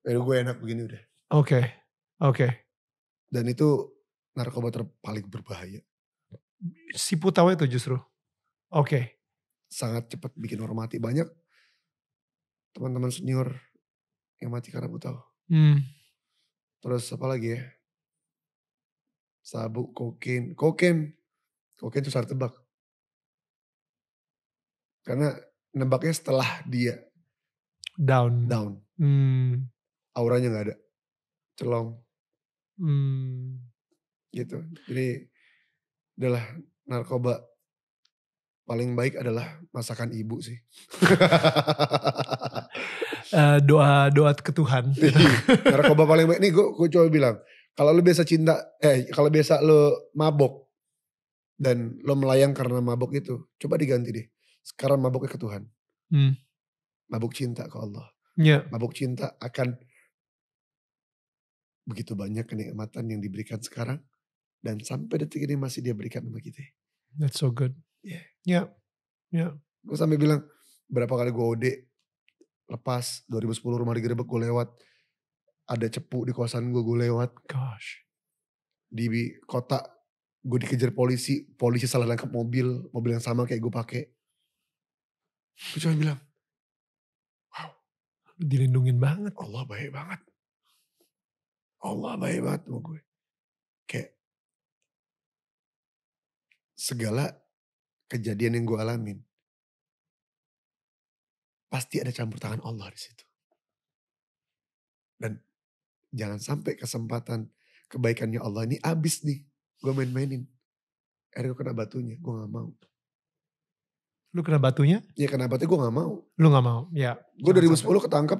Aduh gue enak begini udah. Oke. Okay. Oke. Okay. Dan itu narkoba terpaling berbahaya. Si putaw itu justru. Oke. Okay. Sangat cepat bikin orang mati banyak teman-teman senior yang mati karena putau. Hmm. Terus apa lagi ya? Sabuk, kokain, kokain. Kokain itu salah tebak. Karena nebaknya setelah dia down. Down. Hmm. Auranya nggak ada. Celong. Hmm. Gitu. Jadi adalah narkoba paling baik adalah masakan ibu sih. uh, doa doa ke Tuhan. Iya, narkoba paling baik nih gue gue coba bilang kalau lu biasa cinta eh kalau biasa lo mabok dan lo melayang karena mabok itu coba diganti deh sekarang mabuknya ke Tuhan. Hmm. Mabuk cinta ke Allah. Ya. Mabuk cinta akan begitu banyak kenikmatan yang diberikan sekarang dan sampai detik ini masih dia berikan sama kita. That's so good. Yeah. Yeah. Yeah. Gue sampai bilang berapa kali gue ode lepas 2010 rumah di Gerebek gue lewat ada cepu di kawasan gue gue lewat. Gosh. Di kota gue dikejar polisi, polisi salah nangkep mobil, mobil yang sama kayak gue pakai. Gue cuma bilang, wow, dilindungin banget. Allah baik banget. Allah baik banget sama gue. Kayak segala kejadian yang gue alamin, pasti ada campur tangan Allah di situ. Dan jangan sampai kesempatan kebaikannya Allah ini habis nih. Gue main-mainin. Akhirnya gue kena batunya. Gue gak mau. Lu kena batunya? Iya kena batunya gue gak mau. Lu gak mau, ya. Gue 2010 sampai. ketangkep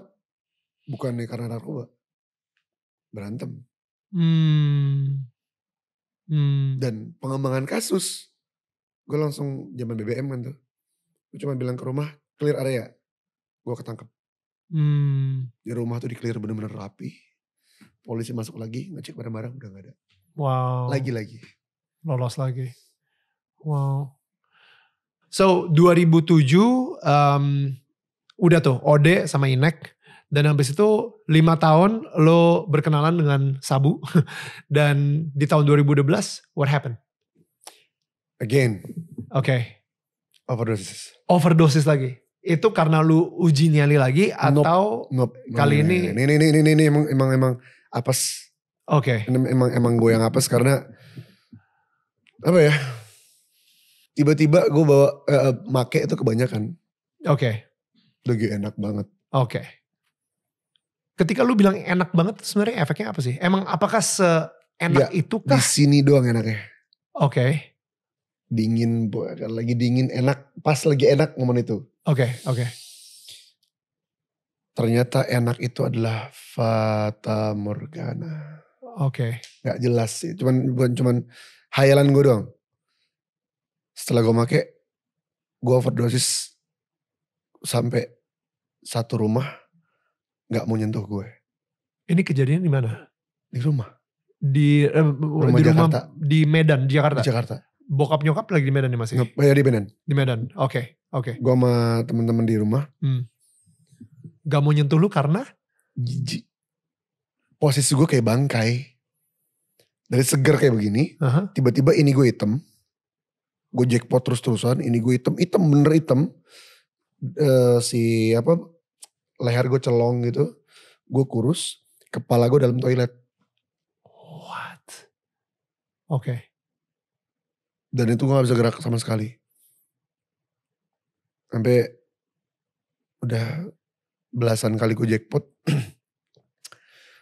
bukannya karena narkoba. Berantem. Hmm. Hmm. Dan pengembangan kasus. Gue langsung zaman BBM kan tuh. Gue cuma bilang ke rumah, clear area. Gue ketangkep. Hmm. Di rumah tuh di clear bener-bener rapi. Polisi masuk lagi, ngecek barang-barang udah gak ada. Wow. Lagi-lagi. Lolos lagi. Wow. So 2007 um, udah tuh Ode sama Inek dan habis itu lima tahun lo berkenalan dengan Sabu dan di tahun 2012 what happened? Again. Oke. Okay. Overdosis. Overdosis lagi. Itu karena lu uji nyali lagi atau nope, nope, kali nah, ini? Ini ini ini ini emang emang emang apes. Oke. Okay. Emang emang gue yang apes karena apa ya? tiba-tiba gue bawa uh, make itu kebanyakan. Oke. Okay. Lagi enak banget. Oke. Okay. Ketika lu bilang enak banget sebenarnya efeknya apa sih? Emang apakah seenak ya, itu kah? Di sini doang enaknya. Oke. Okay. Dingin, lagi dingin enak, pas lagi enak momen itu. Oke, okay, oke. Okay. Ternyata enak itu adalah fata morgana. Oke. Okay. Gak jelas sih, cuman bukan cuman hayalan gue doang setelah gue make gue overdosis sampai satu rumah nggak mau nyentuh gue ini kejadian di mana di rumah di eh, eh rumah di Jakarta. di Medan di Jakarta di Jakarta bokap nyokap lagi di Medan nih ya, masih Nge, ya di Medan di Medan oke okay, oke okay. gue sama temen-temen di rumah hmm. gak mau nyentuh lu karena Gigi. posisi gue kayak bangkai dari seger kayak begini tiba-tiba uh -huh. ini gue hitam gue jackpot terus-terusan ini gue hitam hitam bener hitam uh, si apa leher gue celong gitu gue kurus kepala gue dalam toilet what oke okay. dan itu gue gak bisa gerak sama sekali sampai udah belasan kali gue jackpot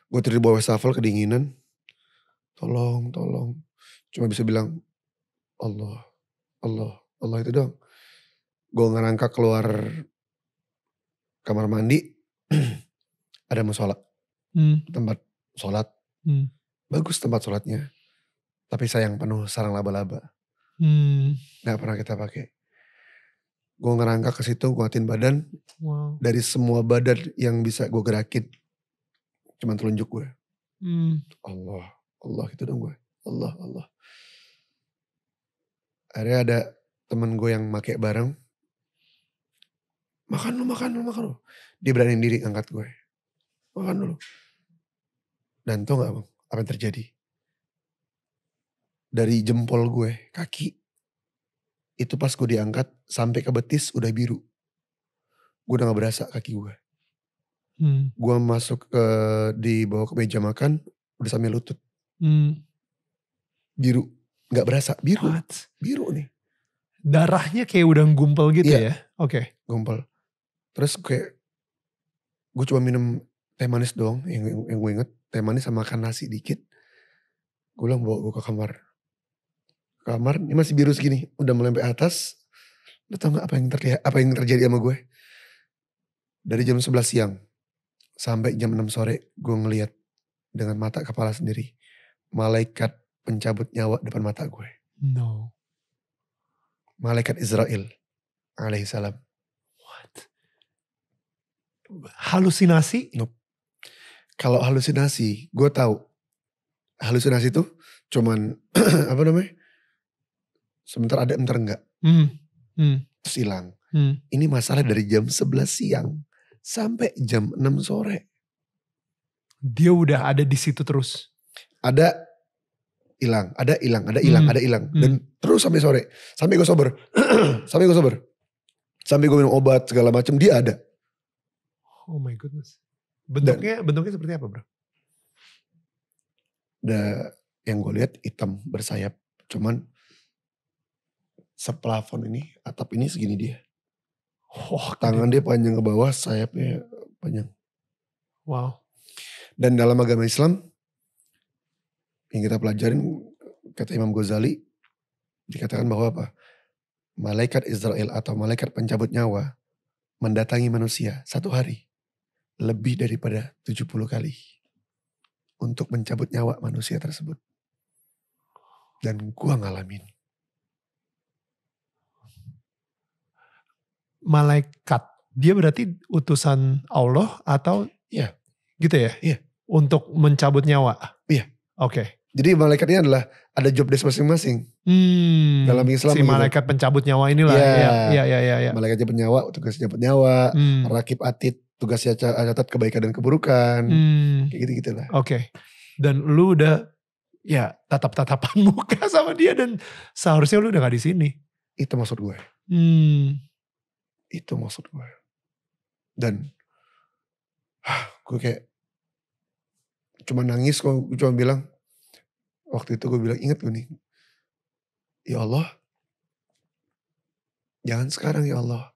gue tidur di wastafel kedinginan tolong tolong cuma bisa bilang Allah Allah Allah itu dong gue ngerangka keluar kamar mandi ada musola hmm. tempat sholat hmm. bagus tempat sholatnya tapi sayang penuh sarang laba-laba hmm. nggak pernah kita pakai gue ngerangka ke situ nguatin badan wow. dari semua badan yang bisa gue gerakin cuman telunjuk gue hmm. Allah Allah itu dong gue Allah Allah akhirnya ada temen gue yang make bareng makan lu makan lu makan lu dia berani diri angkat gue makan dulu dan tau gak bang apa yang terjadi dari jempol gue kaki itu pas gue diangkat sampai ke betis udah biru gue udah gak berasa kaki gue hmm. gue masuk ke eh, bawah ke meja makan udah sambil lutut hmm. biru nggak berasa biru What? biru nih darahnya kayak udah gumpel gitu iya, ya oke okay. gumpel terus kayak gue coba minum teh manis doang yang, yang gue inget teh manis sama makan nasi dikit gue bilang bawa gue ke kamar kamar ini masih biru segini udah melempar atas lu tau gak apa yang terlihat apa yang terjadi sama gue dari jam 11 siang sampai jam 6 sore gue ngeliat dengan mata kepala sendiri malaikat pencabut nyawa depan mata gue. No. Malaikat Israel salam. What? Halusinasi? Nope. Kalau halusinasi, gue tahu halusinasi itu cuman apa namanya? Sebentar ada, sebentar enggak. Hmm. Hmm. Terus hilang. Hmm. Ini masalah hmm. dari jam 11 siang sampai jam 6 sore. Dia udah ada di situ terus. Ada hilang, ada hilang, ada hilang, hmm. ada hilang hmm. dan terus sampai sore, sampai gue sober, sampai gue sober, sampai gue minum obat segala macam dia ada. Oh my goodness. Bentuknya dan, bentuknya seperti apa bro? Da, yang gue lihat hitam bersayap, cuman seplafon ini atap ini segini dia. Oh, tangan dia panjang ke bawah, sayapnya panjang. Wow. Dan dalam agama Islam yang kita pelajarin kata Imam Ghazali dikatakan bahwa apa? Malaikat Israel atau malaikat pencabut nyawa mendatangi manusia satu hari lebih daripada 70 kali untuk mencabut nyawa manusia tersebut. Dan gua ngalamin. Malaikat, dia berarti utusan Allah atau? Iya. Gitu ya? Iya. Untuk mencabut nyawa? Iya. Oke. Okay. Jadi malaikat ini adalah ada job desk masing-masing. Hmm. Dalam Islam si gitu. malaikat gitu. pencabut nyawa inilah. Iya, iya, iya, iya. Ya. Malaikatnya nyawa tugasnya pencabut nyawa, hmm. rakib atid, tugasnya catat kebaikan dan keburukan. Hmm. Kayak gitu-gitu lah. Oke. Okay. Dan lu udah ya tatap-tatapan muka sama dia dan seharusnya lu udah gak di sini. Itu maksud gue. Hmm. Itu maksud gue. Dan gue kayak cuma nangis kok cuma bilang waktu itu gue bilang inget gue nih ya Allah jangan sekarang ya Allah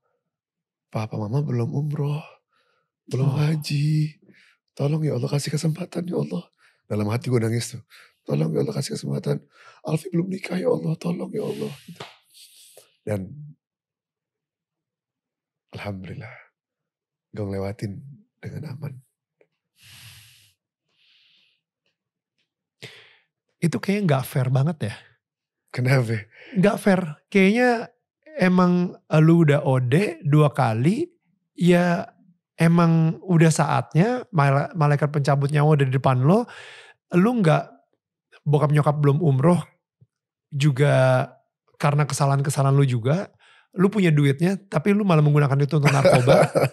papa mama belum umroh belum oh. haji tolong ya Allah kasih kesempatan ya Allah dalam hati gue nangis tuh tolong ya Allah kasih kesempatan Alfi belum nikah ya Allah tolong ya Allah gitu. dan Alhamdulillah gue ngelewatin dengan aman itu kayaknya nggak fair banget ya. Kenapa? Nggak fair. Kayaknya emang eh, lu udah ode dua kali, ya emang udah saatnya malaikat pencabut nyawa udah di depan lo, lu nggak bokap nyokap belum umroh juga karena kesalahan-kesalahan lu juga, lu punya duitnya tapi lu malah menggunakan itu untuk narkoba,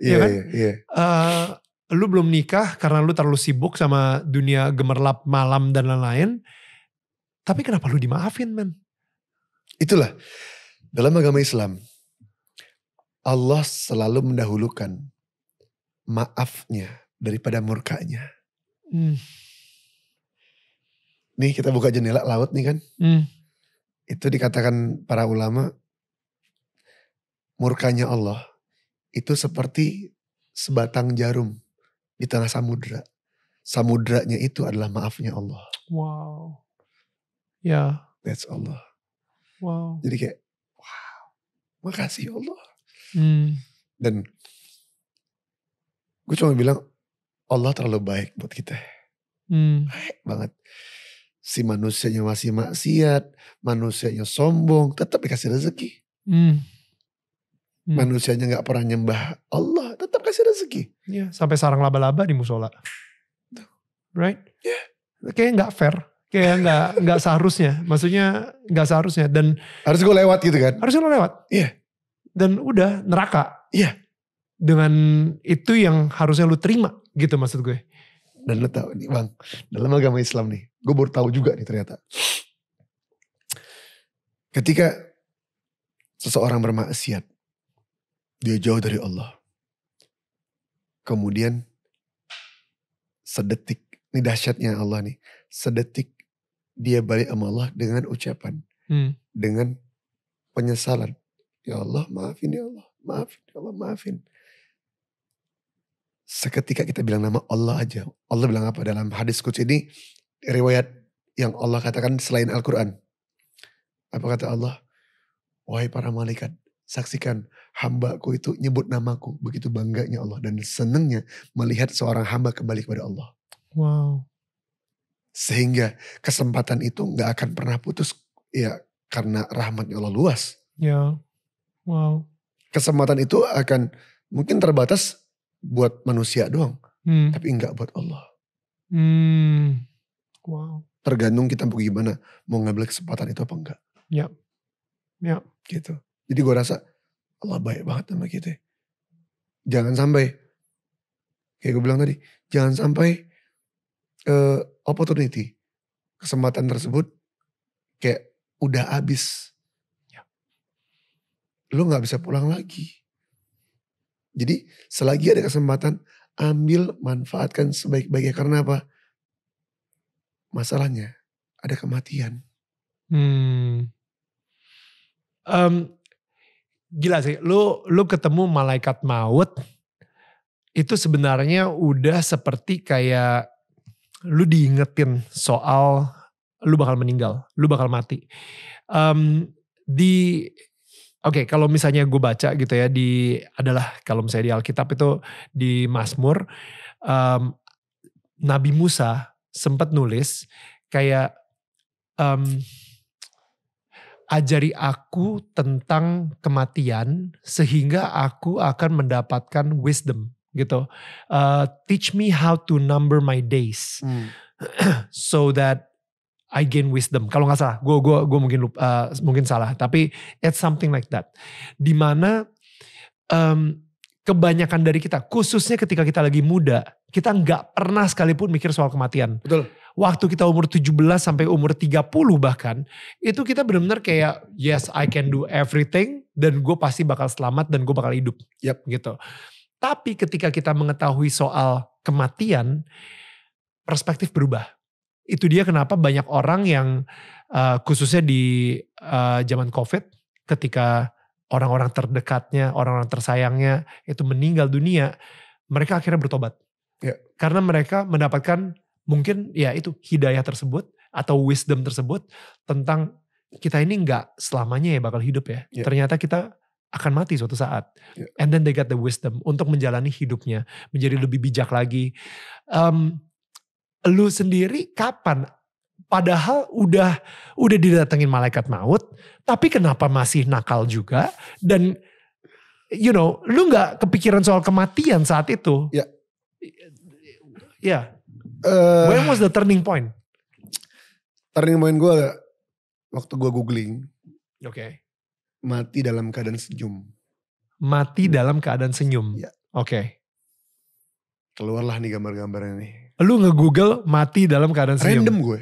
iya yeah, kan? Iya, iya. Eh, lu belum nikah karena lu terlalu sibuk sama dunia gemerlap malam dan lain-lain. Tapi kenapa lu dimaafin men? Itulah, dalam agama Islam, Allah selalu mendahulukan maafnya daripada murkanya. Hmm. Nih kita buka jendela laut nih kan. Hmm. Itu dikatakan para ulama, murkanya Allah itu seperti sebatang jarum di tanah samudra. Samudranya itu adalah maafnya Allah. Wow. Ya. Yeah. That's Allah. Wow. Jadi kayak, wow, makasih ya Allah. Hmm. Dan gue cuma bilang Allah terlalu baik buat kita. Hmm. Baik banget. Si manusianya masih maksiat, manusianya sombong, tetap dikasih rezeki. Hmm. Hmm. Manusianya nggak pernah nyembah Allah, tetap kasih rezeki. Ya, sampai sarang laba-laba di musola. Right? Yeah. Kayaknya nggak fair. Kayak nggak nggak seharusnya. Maksudnya nggak seharusnya. Dan harus gue lewat gitu kan? Harus lo lewat. Iya. Dan udah neraka. Iya. Dengan itu yang harusnya lu terima gitu maksud gue. Dan lu tahu nih bang, dalam agama Islam nih, gue baru tahu juga nih ternyata. Ketika seseorang bermaksiat, dia jauh dari Allah. Kemudian sedetik, ini dahsyatnya Allah nih. Sedetik dia balik sama Allah dengan ucapan. Hmm. Dengan penyesalan. Ya Allah maafin ya Allah, maafin ya Allah, maafin. Seketika kita bilang nama Allah aja. Allah bilang apa dalam hadis kudus ini? Riwayat yang Allah katakan selain Al-Quran. Apa kata Allah? Wahai para malaikat, saksikan hambaku itu nyebut namaku begitu bangganya Allah dan senengnya melihat seorang hamba kembali kepada Allah. Wow. Sehingga kesempatan itu nggak akan pernah putus ya karena rahmatnya Allah luas. Ya. Wow. Kesempatan itu akan mungkin terbatas buat manusia doang, hmm. tapi nggak buat Allah. Hmm. Wow. Tergantung kita bagaimana mau ngambil kesempatan itu apa enggak. Ya. Ya. Gitu. Jadi gue rasa Allah baik banget sama kita. Jangan sampai kayak gue bilang tadi, jangan sampai uh, opportunity kesempatan tersebut kayak udah habis. Ya. Lo nggak bisa pulang lagi. Jadi selagi ada kesempatan ambil manfaatkan sebaik-baiknya karena apa? Masalahnya ada kematian. Hmm. Um, gila sih lu lu ketemu malaikat maut itu sebenarnya udah seperti kayak lu diingetin soal lu bakal meninggal lu bakal mati um, di Oke, okay, kalau misalnya gue baca gitu ya di adalah kalau misalnya di Alkitab itu di Masmur um, Nabi Musa sempat nulis kayak um, ajari aku tentang kematian sehingga aku akan mendapatkan wisdom gitu. Uh, teach me how to number my days hmm. so that I gain wisdom. Kalau nggak salah, gue gua gua mungkin lupa, uh, mungkin salah, tapi it's something like that. Dimana um, kebanyakan dari kita, khususnya ketika kita lagi muda, kita nggak pernah sekalipun mikir soal kematian. Betul waktu kita umur 17 sampai umur 30 bahkan, itu kita benar-benar kayak yes I can do everything dan gue pasti bakal selamat dan gue bakal hidup. Yep. Gitu. Tapi ketika kita mengetahui soal kematian, perspektif berubah. Itu dia kenapa banyak orang yang uh, khususnya di uh, zaman COVID ketika orang-orang terdekatnya, orang-orang tersayangnya itu meninggal dunia, mereka akhirnya bertobat. Ya. Karena mereka mendapatkan mungkin ya itu hidayah tersebut atau wisdom tersebut tentang kita ini nggak selamanya ya bakal hidup ya. Yeah. Ternyata kita akan mati suatu saat. Yeah. And then they got the wisdom untuk menjalani hidupnya menjadi ya. lebih bijak lagi. Um, lu sendiri kapan? Padahal udah udah didatengin malaikat maut, tapi kenapa masih nakal juga? Dan you know, lu nggak kepikiran soal kematian saat itu? Ya. Yeah. Ya. Uh, When was the turning point? Turning point gue waktu gue googling. Oke. Okay. Mati dalam keadaan senyum. Mati dalam keadaan senyum. Ya. Oke. Okay. Keluarlah nih gambar-gambarnya ini. Lu nge-google mati dalam keadaan senyum. Random gue.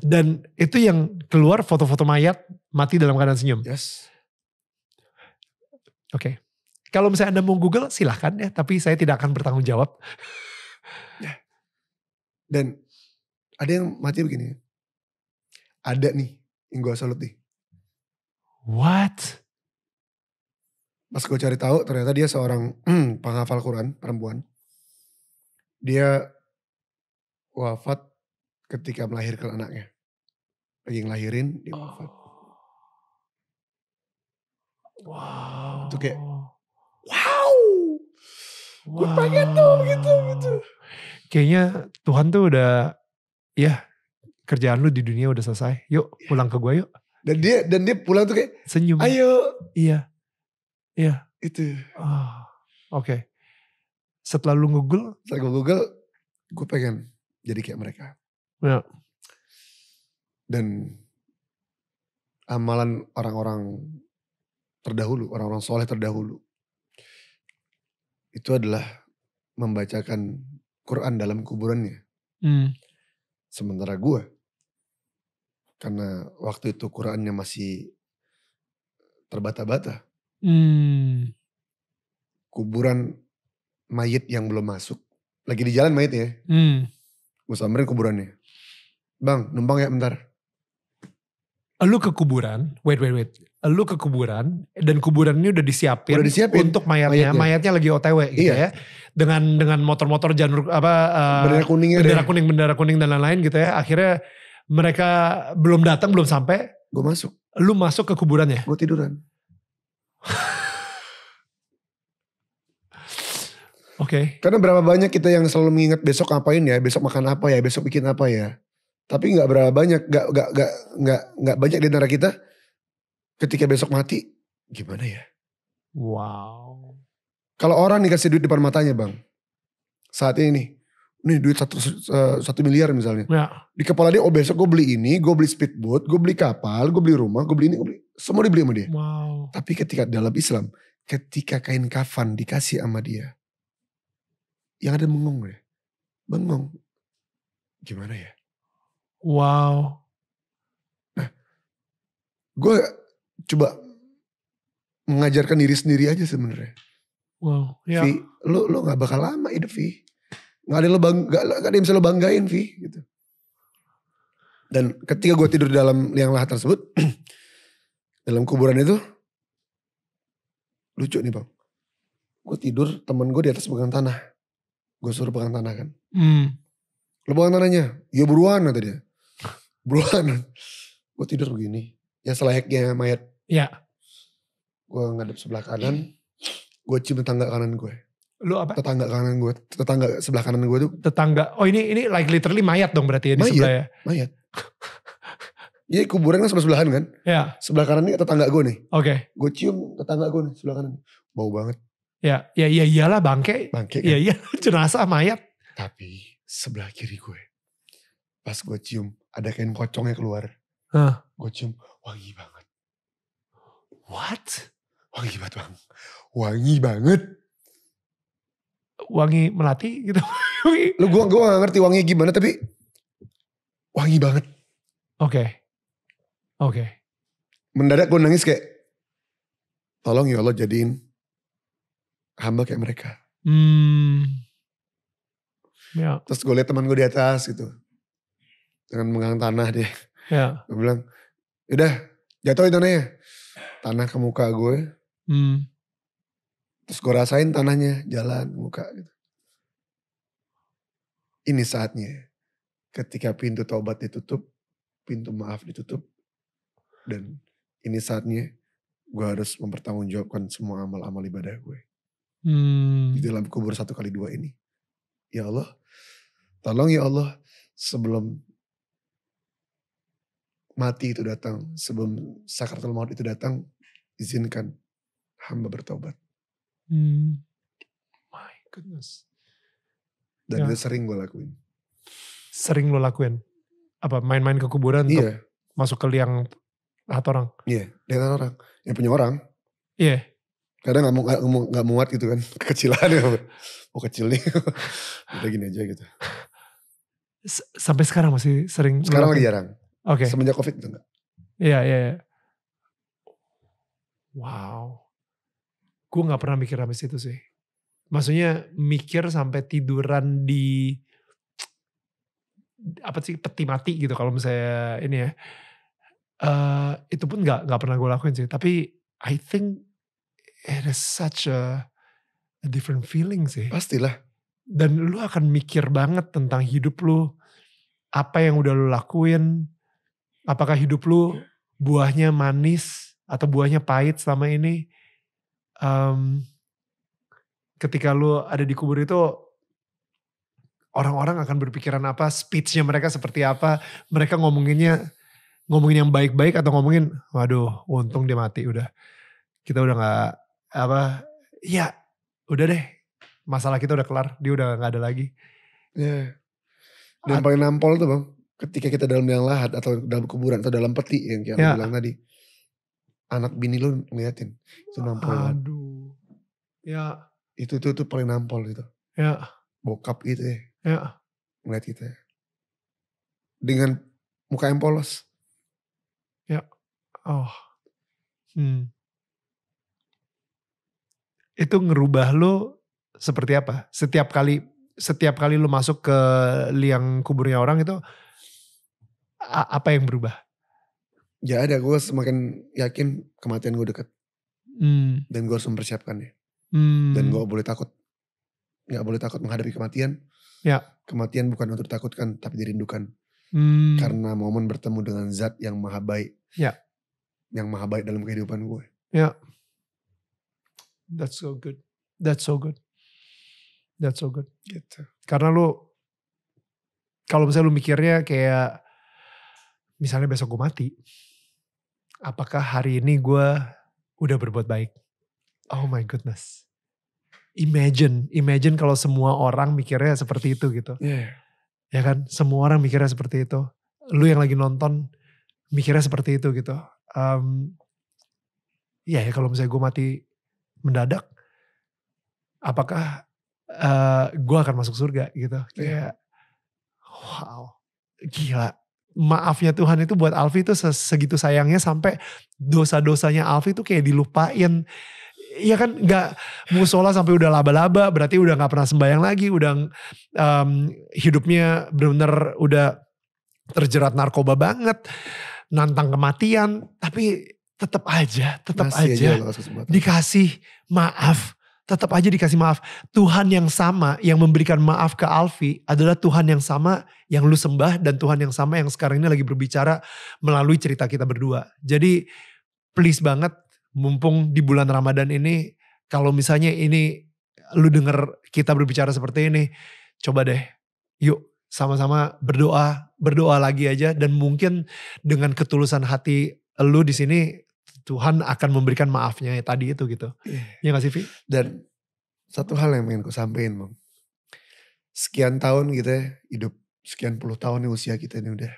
Dan itu yang keluar foto-foto mayat mati dalam keadaan senyum. Yes. Oke. Okay. Kalau misalnya Anda mau Google silahkan ya, tapi saya tidak akan bertanggung jawab ya Dan ada yang mati begini. Ada nih yang gue salut nih. What? Pas gue cari tahu ternyata dia seorang hmm, penghafal Quran perempuan. Dia wafat ketika melahirkan anaknya. Lagi ngelahirin dia wafat. Wow. Itu kayak oh. wow. Gue pengen tuh gitu gitu kayaknya Tuhan tuh udah ya kerjaan lu di dunia udah selesai. Yuk iya. pulang ke gua yuk. Dan dia dan dia pulang tuh kayak senyum. Ayo. Iya. Iya. Itu. Oh, Oke. Okay. Setelah lu google, setelah gue google, gue pengen jadi kayak mereka. Ya. Dan amalan orang-orang terdahulu, orang-orang soleh terdahulu, itu adalah membacakan Quran dalam kuburannya. Hmm. Sementara gue, karena waktu itu Qurannya masih terbata-bata. Hmm. Kuburan mayit yang belum masuk. Lagi di jalan mayitnya. Hmm. Gue samperin kuburannya. Bang, numpang ya bentar. Lu ke kuburan, wait, wait, wait lu ke kuburan dan kuburan ini udah disiapin, udah disiapin untuk mayatnya, mayatnya, mayatnya lagi OTW gitu iya. ya. Dengan dengan motor-motor janur apa uh, bendera kuning ya. bendera kuning bendera kuning dan lain-lain gitu ya. Akhirnya mereka belum datang, belum sampai. Gue masuk. Lu masuk ke kuburannya? Gue tiduran. Oke. okay. Karena berapa banyak kita yang selalu mengingat besok ngapain ya, besok makan apa ya, besok bikin apa ya. Tapi nggak berapa banyak, nggak nggak nggak nggak banyak di antara kita ketika besok mati gimana ya? Wow. Kalau orang dikasih duit di depan matanya bang, saat ini nih, duit satu, eh, satu miliar misalnya. Ya. Di kepala dia, oh besok gue beli ini, gue beli speedboat, gue beli kapal, gue beli rumah, gue beli ini, gue beli. Semua dibeli sama dia. Wow. Tapi ketika dalam Islam, ketika kain kafan dikasih sama dia, yang ada mengong ya. mengong. Gimana ya? Wow. Nah, gue coba mengajarkan diri sendiri aja sebenarnya. Wow. Ya. Vi, lo lo nggak bakal lama hidup Vi. Nggak ada lo bang, gak, gak ada yang bisa lo banggain Vi. Gitu. Dan ketika gue tidur dalam liang lahat tersebut, dalam kuburan itu, lucu nih bang. Gue tidur, temen gue di atas pegang tanah. Gue suruh pegang tanah kan. Hmm. Lo pegang tanahnya? Ya buruan tadi. dia. Buruan. Gue tidur begini ya selayaknya mayat. Iya. Gue ngadep sebelah kanan, gue cium tetangga kanan gue. Lu apa? Tetangga kanan gue, tetangga sebelah kanan gue tuh. Tetangga, oh ini ini like literally mayat dong berarti ya mayat, di sebelah ya. Mayat, Ini kuburan kan sebelah sebelahan kan. Iya. Sebelah kanan ini tetangga gue nih. Oke. Okay. Gue cium tetangga gue nih sebelah kanan. Bau banget. Ya, ya, ya iyalah bangke. Bangke. Ya, kan? Ya, iya, jenazah mayat. Tapi sebelah kiri gue, pas gue cium ada kain pocongnya keluar. Huh. Gue cium, wangi banget. What? Wangi banget bang. Wangi banget. Wangi melati gitu. Lu gue gak ngerti wanginya gimana tapi wangi banget. Oke. Okay. Oke. Okay. Mendadak gue nangis kayak tolong ya Allah jadiin hamba kayak mereka. Hmm. Ya. Terus gue liat teman gue di atas gitu. Dengan mengangkat tanah dia. Ya. Gue bilang, udah itu tanahnya. Tanah ke muka gue. Hmm. Terus gue rasain tanahnya jalan muka gitu. Ini saatnya. Ketika pintu taubat ditutup, pintu maaf ditutup. Dan ini saatnya gue harus mempertanggungjawabkan semua amal-amal ibadah gue. Hmm. Di dalam kubur satu kali dua ini. Ya Allah, tolong ya Allah sebelum mati itu datang, sebelum sakaratul maut itu datang, izinkan hamba bertobat. Hmm. My goodness. Dan ya. itu sering gue lakuin. Sering lo lakuin? Apa, main-main ke kuburan iya. untuk masuk ke liang lahat orang? Iya, lahat orang. Yang punya orang. Iya. Kadang gak, mau, gak, gak, gak muat gitu kan, kekecilan ya. Oh kecil nih, udah gini aja gitu. S Sampai sekarang masih sering? Sekarang lagi jarang Oke. Okay. Semenjak COVID itu enggak. Iya, iya, iya. Wow. Gue gak pernah mikir habis itu sih. Maksudnya mikir sampai tiduran di apa sih peti mati gitu kalau misalnya ini ya. Uh, itu pun nggak nggak pernah gue lakuin sih. Tapi I think it is such a, a different feeling sih. Pastilah. Dan lu akan mikir banget tentang hidup lu, apa yang udah lu lakuin, Apakah hidup lu iya. buahnya manis atau buahnya pahit selama ini? Um, ketika lu ada di kubur itu orang-orang akan berpikiran apa, speechnya mereka seperti apa, mereka ngomonginnya ngomongin yang baik-baik atau ngomongin waduh untung dia mati udah kita udah nggak apa ya udah deh masalah kita udah kelar dia udah nggak ada lagi yeah. dan paling nampol tuh bang ketika kita dalam liang lahat atau dalam kuburan atau dalam peti yang kayak ya. bilang tadi anak bini lu ngeliatin itu nampol aduh ya itu itu tuh paling nampol gitu ya bokap gitu ya ya ngeliat ya dengan muka yang polos ya oh hmm itu ngerubah lu seperti apa setiap kali setiap kali lu masuk ke liang kuburnya orang itu apa yang berubah? Ya ada, gue semakin yakin kematian gue dekat. Hmm. Dan gue harus mempersiapkannya. Hmm. Dan gue boleh takut. Gak boleh takut menghadapi kematian. Ya. Kematian bukan untuk ditakutkan, tapi dirindukan. Hmm. Karena momen bertemu dengan zat yang maha baik. Ya. Yang maha baik dalam kehidupan gue. Ya. That's so good. That's so good. That's so good. Gitu. Karena lu, kalau misalnya lu mikirnya kayak, misalnya besok gue mati, apakah hari ini gue udah berbuat baik? Oh my goodness. Imagine, imagine kalau semua orang mikirnya seperti itu gitu. Yeah. Ya kan, semua orang mikirnya seperti itu. Lu yang lagi nonton mikirnya seperti itu gitu. Um, ya, ya kalau misalnya gue mati mendadak, apakah uh, eh, gue akan masuk surga gitu? Kayak, wow, gila maafnya Tuhan itu buat Alfi itu segitu sayangnya sampai dosa-dosanya Alfi itu kayak dilupain. Iya kan nggak musola sampai udah laba-laba berarti udah nggak pernah sembayang lagi udah um, hidupnya benar-benar udah terjerat narkoba banget nantang kematian tapi tetap aja tetap aja, aja dikasih maaf tetap aja dikasih maaf. Tuhan yang sama yang memberikan maaf ke Alfi adalah Tuhan yang sama yang lu sembah dan Tuhan yang sama yang sekarang ini lagi berbicara melalui cerita kita berdua. Jadi please banget mumpung di bulan Ramadan ini kalau misalnya ini lu denger kita berbicara seperti ini, coba deh yuk sama-sama berdoa, berdoa lagi aja dan mungkin dengan ketulusan hati lu di sini Tuhan akan memberikan maafnya ya, tadi itu gitu. Iya yeah. gak sih Vi? Dan satu hal yang ingin ku sampaikan Bang. Sekian tahun gitu ya, hidup, sekian puluh tahun nih usia kita ini udah.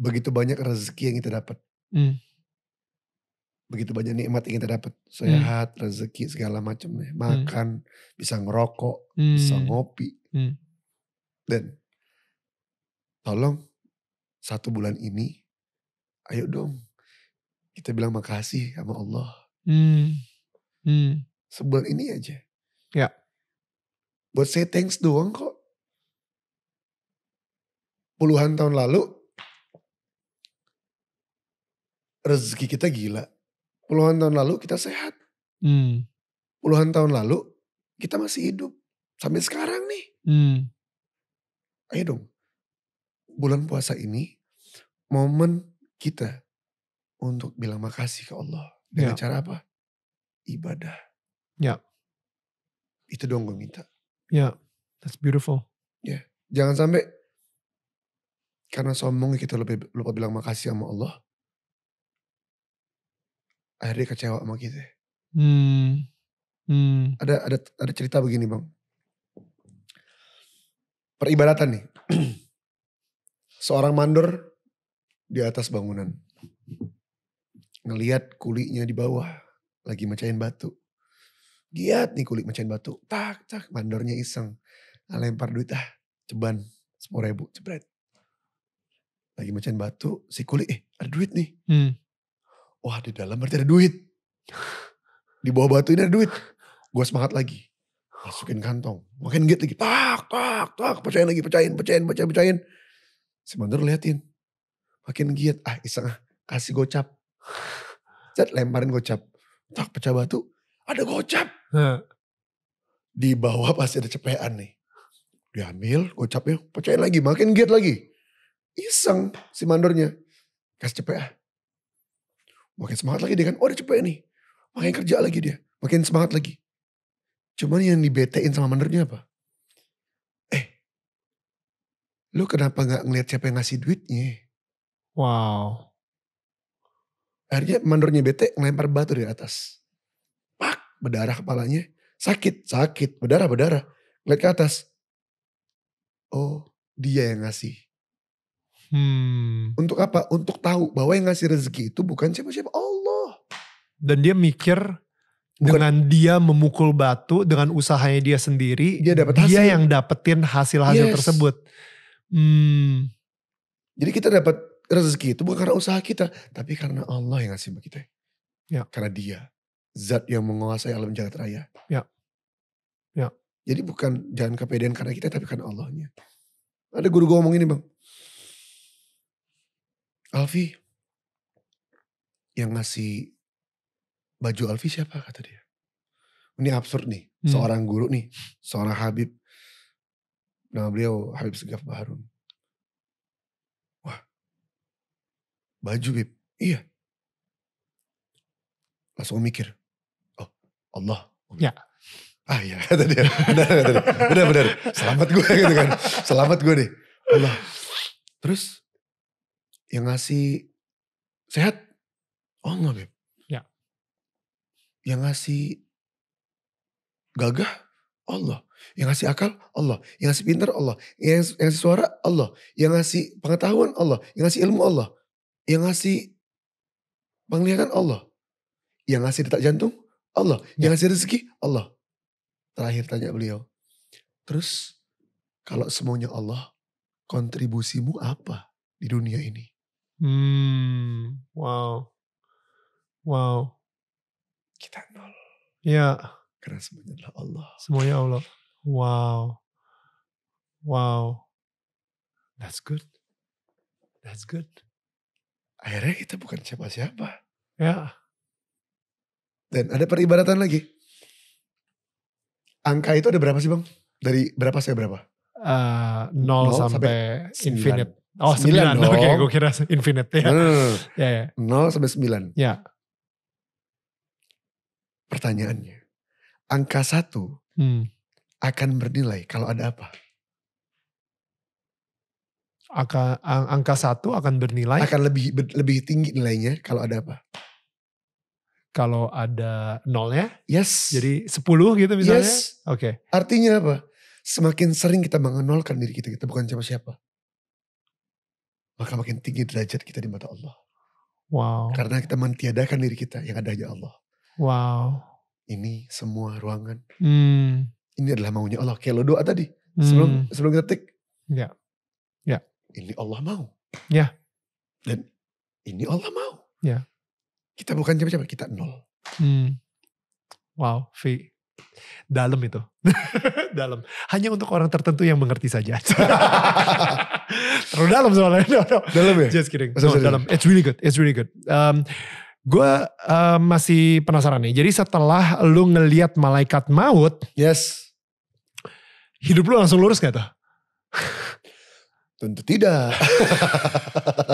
Begitu banyak rezeki yang kita dapat. Mm. Begitu banyak nikmat yang kita dapat. Sehat, mm. rezeki segala macam nih. Hmm. Makan, mm. bisa ngerokok, mm. bisa hmm. ngopi. Mm. Dan tolong satu bulan ini ayo dong kita bilang makasih sama Allah. Hmm. Hmm. Sebulan ini aja. Ya. Buat saya thanks doang kok. Puluhan tahun lalu rezeki kita gila. Puluhan tahun lalu kita sehat. Hmm. Puluhan tahun lalu kita masih hidup sampai sekarang nih. Hmm. Ayo dong, bulan puasa ini momen kita untuk bilang makasih ke Allah. Dengan ya. cara apa? Ibadah. Ya. Itu dong gue minta. Ya, that's beautiful. Ya, jangan sampai karena sombong kita lebih lupa bilang makasih sama Allah. Akhirnya kecewa sama kita. Hmm. Hmm. Ada ada ada cerita begini bang. Peribadatan nih. Seorang mandor di atas bangunan ngeliat kulinya di bawah lagi mecahin batu. Giat nih kulit mecahin batu. Tak, tak. Mandornya iseng. Nah, duit ah. Ceban. Sepuluh ribu. cepret. Lagi mecahin batu. Si kulit eh ada duit nih. Hmm. Wah di dalam berarti ada duit. di bawah batu ini ada duit. Gue semangat lagi. Masukin kantong. Makin giat lagi. Tak, tak, tak. Pecahin lagi. Pecahin, pecahin, pecahin, pecahin. Si mandor liatin. Makin giat. Ah iseng ah. Kasih gocap Cet lemparin gocap. Tak pecah batu, ada gocap. Di bawah pasti ada cepean nih. Diambil gocapnya, pecahin lagi, makin giat lagi. Iseng si mandornya. Kasih cepean. Ah. Makin semangat lagi dia kan, oh ada cepean nih. Makin kerja lagi dia, makin semangat lagi. Cuman yang dibetein sama mandornya apa? Eh, lu kenapa gak ngeliat siapa yang ngasih duitnya? Wow. Akhirnya mandornya bete ngelempar batu dari atas. Pak, berdarah kepalanya. Sakit, sakit, berdarah, berdarah. Ngeliat ke atas. Oh, dia yang ngasih. Hmm. Untuk apa? Untuk tahu bahwa yang ngasih rezeki itu bukan siapa-siapa Allah. Dan dia mikir bukan. dengan dia memukul batu dengan usahanya dia sendiri, dia dapat Dia yang dapetin hasil-hasil yes. tersebut. Hmm. Jadi kita dapat rezeki itu bukan karena usaha kita, tapi karena Allah yang ngasih bagi kita. Ya. Karena Dia zat yang menguasai alam jagat raya. Ya. Ya. Jadi bukan jangan kepedean karena kita tapi karena Allahnya. Ada guru gue ngomong ini bang. Alfi yang ngasih baju Alfi siapa kata dia. Ini absurd nih. Hmm. Seorang guru nih. Seorang Habib. Nah beliau Habib Segaf Baharun. Baju Bib. Iya. Langsung mikir. Oh Allah. Ya. Ah iya kata dia. Benar kata dia. Benar benar. Selamat gue gitu kan. Selamat gue deh. Allah. Terus yang ngasih sehat Allah oh, Bib. Ya. Yang ngasih gagah Allah. Yang ngasih akal Allah, yang ngasih pintar Allah, yang, yang ngasih suara Allah, yang ngasih pengetahuan Allah, yang ngasih ilmu Allah. Yang ngasih penglihatan Allah. Yang ngasih detak jantung Allah. Ya. Yang ngasih rezeki Allah. Terakhir tanya beliau. Terus kalau semuanya Allah, kontribusimu apa di dunia ini? Hmm, wow. Wow. Kita nol. Ya. Karena semuanya adalah Allah. Semuanya Allah. Wow. Wow. That's good. That's good akhirnya kita bukan siapa-siapa. Ya. Dan ada peribadatan lagi. Angka itu ada berapa sih bang? Dari berapa saya berapa? Uh, 0, 0 sampai, sampai 9. Oh 9, 9 oke okay, gue kira infinite ya. No, no, no. ya, 0 ya. sampai 9. Ya. Pertanyaannya, angka 1 hmm. akan bernilai kalau ada apa? akan angka satu akan bernilai akan lebih lebih tinggi nilainya kalau ada apa? Kalau ada nolnya? Yes. Jadi sepuluh gitu misalnya? Yes. Oke. Okay. Artinya apa? Semakin sering kita mengenolkan diri kita, kita bukan siapa-siapa. Maka makin tinggi derajat kita di mata Allah. Wow. Karena kita mentiadakan diri kita yang ada hanya Allah. Wow. Ini semua ruangan. Hmm. Ini adalah maunya Allah. Kayak lo doa tadi. Hmm. Sebelum sebelum kita tik. Ya ini Allah mau. Ya. Dan ini Allah mau. Ya. Kita bukan siapa-siapa, kita nol. Hmm. Wow, V. Dalam itu. dalam. Hanya untuk orang tertentu yang mengerti saja. Terlalu dalam soalnya. No, no. Dalam ya? Just kidding. Oh, no, dalam. It's really good. It's really good. Um, Gue uh, masih penasaran nih. Jadi setelah lu ngeliat malaikat maut. Yes. Hidup lu langsung lurus gak tuh? Tentu tidak.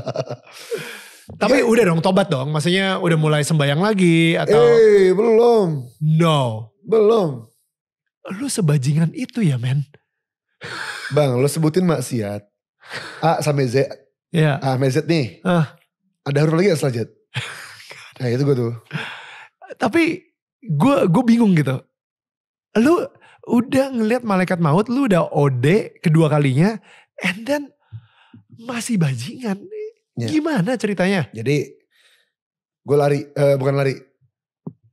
Tapi ya. udah dong tobat dong, maksudnya udah mulai sembayang lagi atau? Eh belum. No. Belum. Lu sebajingan itu ya men. Bang, lu sebutin maksiat. A sampai Z. Iya. ah A sampai Z nih. Uh. Ada huruf lagi ya selajat? nah itu gue tuh. Tapi gue gua bingung gitu. Lu udah ngelihat malaikat maut, lu udah ode kedua kalinya, and then masih bajingan. Yeah. Gimana ceritanya? Jadi gue lari, uh, bukan lari.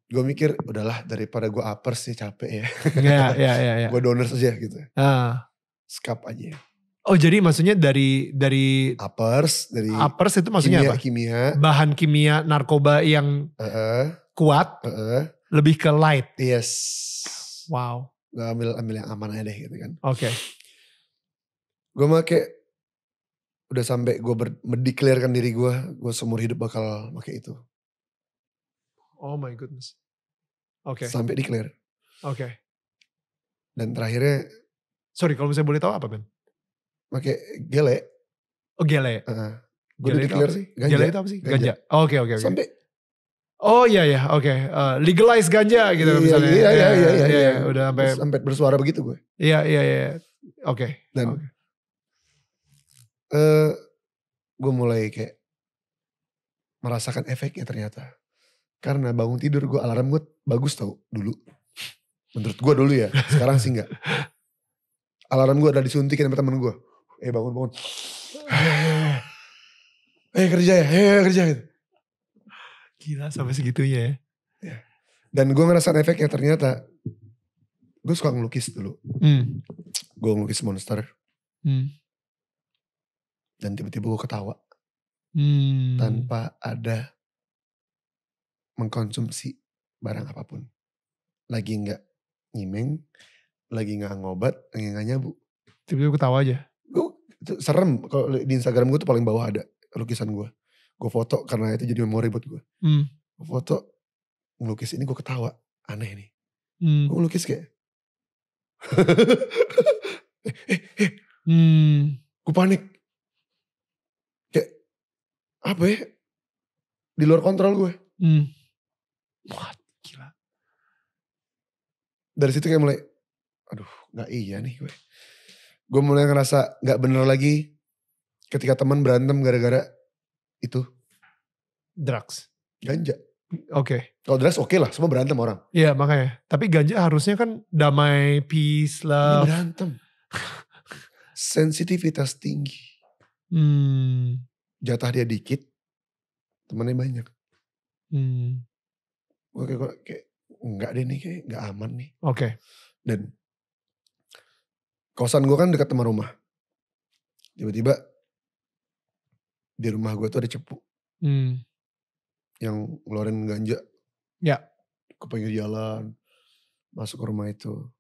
Gue mikir udahlah daripada gue apers sih capek ya. Iya, iya, iya. Ya, gue donor saja gitu. Uh. Ah. Skap aja. Oh jadi maksudnya dari dari uppers dari uppers itu maksudnya kimia, apa? Kimia bahan kimia narkoba yang uh -uh. kuat uh -uh. lebih ke light. Yes. Wow. Gak ambil ambil yang aman aja deh gitu kan. Oke. Okay. Gue kayak udah sampai gue mendeklarkan diri gue, gue seumur hidup bakal pakai itu. Oh my goodness. Oke. Okay. Sampai declare. Oke. Okay. Dan terakhirnya. Sorry kalau misalnya boleh tahu apa Ben? Pakai gele. Oh gele. Uh, gue udah declare sih. Ganja. Gele itu apa sih? Ganja. Oke oke oke. Sampai. Oh iya iya oke. Okay. Uh, eh, legalize ganja gitu iya, misalnya. Iya iya ya, iya, iya, ya, iya, iya, iya. Udah sampai. Sampai bersuara begitu gue. Iya iya iya. Oke. Okay. Dan. Okay uh, gue mulai kayak, merasakan efeknya ternyata. Karena bangun tidur gue alarm gue bagus tau dulu. Menurut gue dulu ya, sekarang sih enggak. Alarm gue ada disuntikin sama temen gue. Eh bangun bangun. Eh kerja ya, eh kerja gitu. Gila sampai segitunya ya. Iya. Dan gue ngerasain efeknya ternyata. Gue suka ngelukis dulu. Hmm. Gue ngelukis monster. Hmm dan tiba-tiba gue ketawa hmm. tanpa ada mengkonsumsi barang apapun lagi nggak nyimeng lagi nggak ngobat lagi nggak nyabu tiba-tiba ketawa aja gue serem kalau di Instagram gue tuh paling bawah ada lukisan gue gue foto karena itu jadi memori buat gue hmm. gue foto ngelukis ini gue ketawa aneh nih hmm. gue ngelukis kayak eh, eh, eh. Hmm. gue panik apa ya? Di luar kontrol gue. Hmm. Wah, gila. Dari situ kayak mulai, aduh gak iya nih gue. Gue mulai ngerasa gak bener lagi ketika teman berantem gara-gara itu. Drugs. Ganja. Oke. Okay. Kalau drugs oke okay lah, semua berantem orang. Iya makanya. Tapi ganja harusnya kan damai, peace, love. berantem. Sensitivitas tinggi. Hmm jatah dia dikit temennya banyak hmm. gue kayak, kayak nggak deh nih kayak nggak aman nih oke okay. dan kosan gue kan dekat teman rumah tiba-tiba di rumah gue tuh ada cepu hmm. yang ngeluarin ganja ya ke pinggir jalan masuk ke rumah itu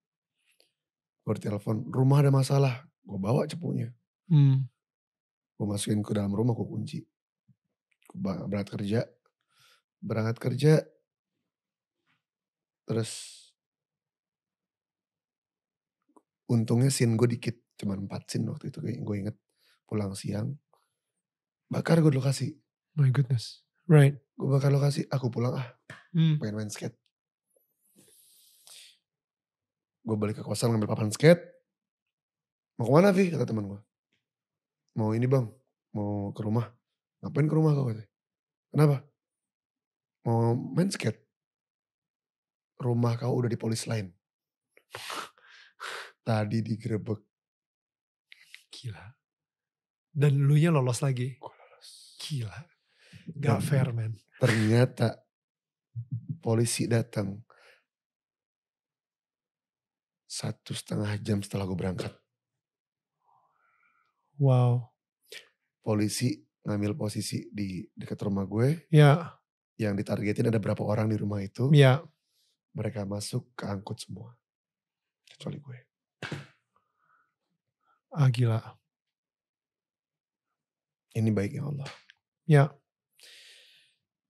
gue telepon rumah ada masalah gue bawa cepunya hmm gue masukin ke dalam rumah gue kunci berangkat kerja berangkat kerja terus untungnya sin gue dikit cuma empat sin waktu itu gue inget pulang siang bakar gue lokasi my goodness right gue bakar lokasi aku pulang ah hmm. pengen main skate gue balik ke kosan ngambil papan skate mau kemana Vi kata teman gue mau ini bang, mau ke rumah. Ngapain ke rumah kau katanya? Kenapa? Mau main skate. Rumah kau udah di polis lain. Tadi digerebek. Gila. Dan lu nya lolos lagi. Gua Gila. Gak Dan fair man. Ternyata polisi datang satu setengah jam setelah gue berangkat. Wow. Polisi ngambil posisi di dekat rumah gue. Ya. Yang ditargetin ada berapa orang di rumah itu. Ya. Mereka masuk ke angkut semua. Kecuali gue. Ah gila. Ini baiknya Allah. Ya.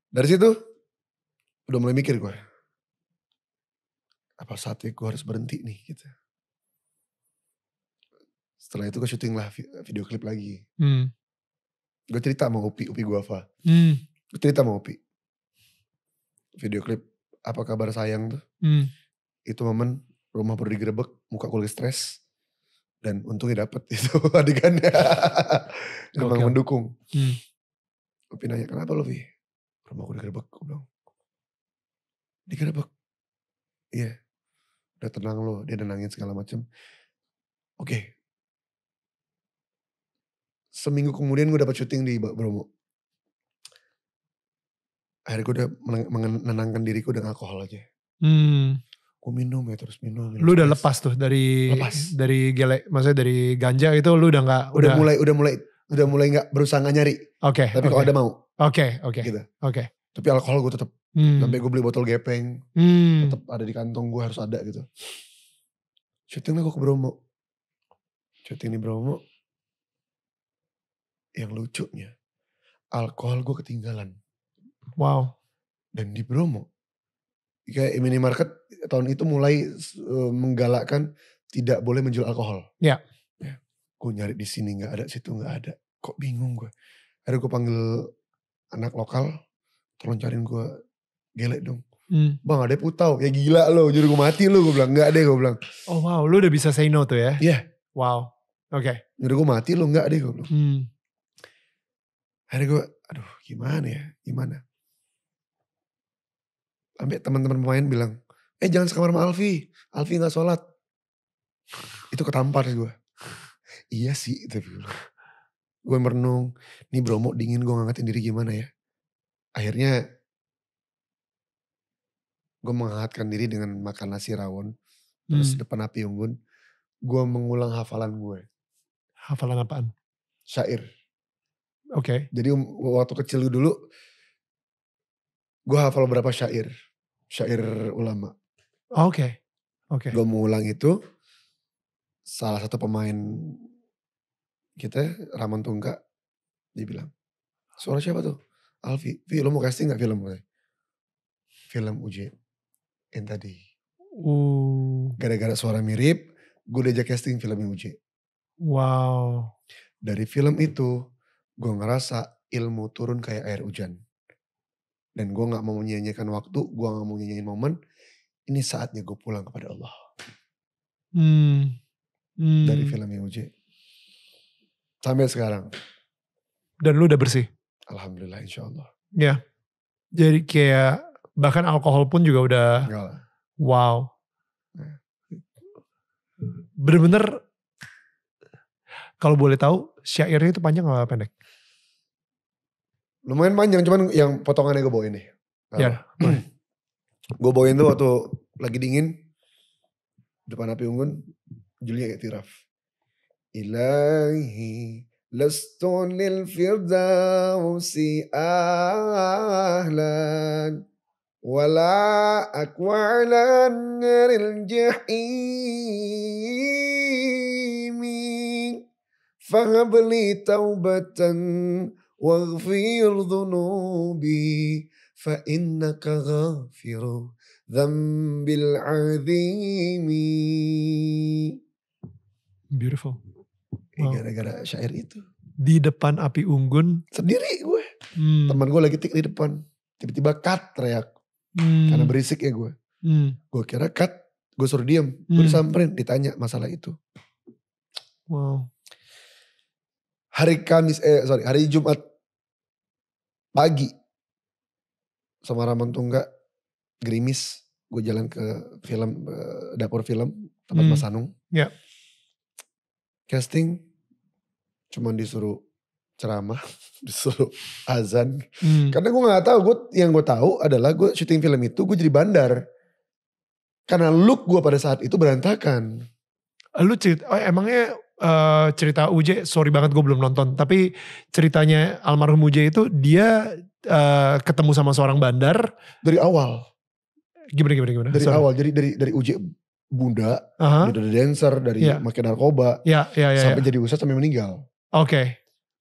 Dari situ udah mulai mikir gue. Apa saatnya gue harus berhenti nih gitu setelah itu gue syuting lah video klip lagi hmm. gue cerita sama Upi Upi Guava hmm. gue cerita sama Upi video klip apa kabar sayang tuh hmm. itu momen rumah perlu digerebek muka gue lagi stres dan untungnya dapet itu adegannya memang mendukung hmm. Upi nanya kenapa lo Vi rumah gue digerebek gue bilang digerebek iya udah tenang lo dia udah segala macem oke seminggu kemudian gue dapat syuting di Bromo akhirnya gue udah menenangkan diriku dengan alkohol aja hmm. gue minum ya terus minum, minum lu udah lepas tuh dari lepas. dari gele maksudnya dari ganja itu lu udah nggak udah, udah mulai udah mulai udah mulai nggak berusaha nggak nyari oke okay, tapi okay. kalau ada mau oke okay, oke okay. gitu oke okay. tapi alkohol gue tetap hmm. sampai gue beli botol gepeng hmm. tetap ada di kantong gue harus ada gitu syuting lah gue ke Bromo syuting di Bromo yang lucunya alkohol gue ketinggalan. Wow. Dan di Bromo kayak minimarket tahun itu mulai eh, menggalakkan tidak boleh menjual alkohol. Ya. Yeah. Gue nyari di sini nggak ada, situ nggak ada. Kok bingung gue. Akhirnya gue panggil anak lokal, tolong cariin gue gelek dong. Hmm. Bang ada putau, ya gila lo, jadi gue mati lo, gue bilang nggak deh gue bilang. Oh wow, lo udah bisa say no tuh ya? Iya. Yeah. Wow, oke. Okay. Jadi gue mati lo nggak deh gue bilang. Hmm. Akhirnya gue, aduh gimana ya, gimana. Sampai teman-teman pemain bilang, eh jangan sekamar sama Alfi, Alfi gak sholat. Itu ketampar sih gue. iya sih, tapi gue. Gue merenung, nih Bromo dingin gue ngangkatin diri gimana ya. Akhirnya gue menghangatkan diri dengan makan nasi rawon. Terus hmm. depan api unggun, gue mengulang hafalan gue. Hafalan apaan? Syair Oke. Okay. Jadi um, waktu kecil dulu gue hafal beberapa syair, syair ulama. Oke. Oh, Oke. Okay. Okay. Gue mau ulang itu salah satu pemain kita Ramon Tungka dia bilang suara siapa tuh Alfi Vi lo mau casting gak film film uji yang tadi uh. gara-gara suara mirip gue udah casting filmnya uji wow dari film itu gue ngerasa ilmu turun kayak air hujan. Dan gue gak mau menyanyikan waktu, gue gak mau nyanyiin momen. Ini saatnya gue pulang kepada Allah. Hmm. Hmm. Dari film yang uji. Sampai sekarang. Dan lu udah bersih? Alhamdulillah insya Allah. Ya. Jadi kayak bahkan alkohol pun juga udah. Enggak lah. Wow. Nah. Bener-bener kalau boleh tahu syairnya itu panjang apa pendek? lumayan panjang cuman yang potongannya gue bawain nih. Iya. Yeah. gue bawain tuh waktu lagi dingin depan api unggun Julia iktiraf. Ilahi lastun lil firdausi ahlan wala akwalan ngeril jahimi fahabli taubatan واغفر ذنوبي فإنك غافر ذنب العظيم Beautiful. Wow. Gara-gara syair itu. Di depan api unggun. Sendiri gue. Hmm. Teman gue lagi tik di depan. Tiba-tiba cut teriak. Hmm. Karena berisik ya gue. Hmm. Gue kira cut. Gue suruh diem. Hmm. Gue disamperin. Ditanya masalah itu. Wow hari Kamis eh sorry hari Jumat pagi sama Ramon Tungga gerimis gue jalan ke film eh, dapur film tempat hmm. Mas Anung. Ya. Yeah. Casting cuman disuruh ceramah, disuruh azan. Hmm. Karena gue nggak tahu, gue yang gue tahu adalah gue syuting film itu gue jadi bandar. Karena look gue pada saat itu berantakan. Lu cerita, oh, emangnya uh, cerita UJ, sorry banget gue belum nonton. Tapi ceritanya almarhum UJ itu dia uh, ketemu sama seorang bandar dari awal. Gimana gimana gimana? Dari sorry. awal, jadi dari dari UJ bunda, uh -huh. dari dancer, dari yeah. makin narkoba, yeah, yeah, yeah, sampai yeah. jadi usaha sampai meninggal. Oke, okay.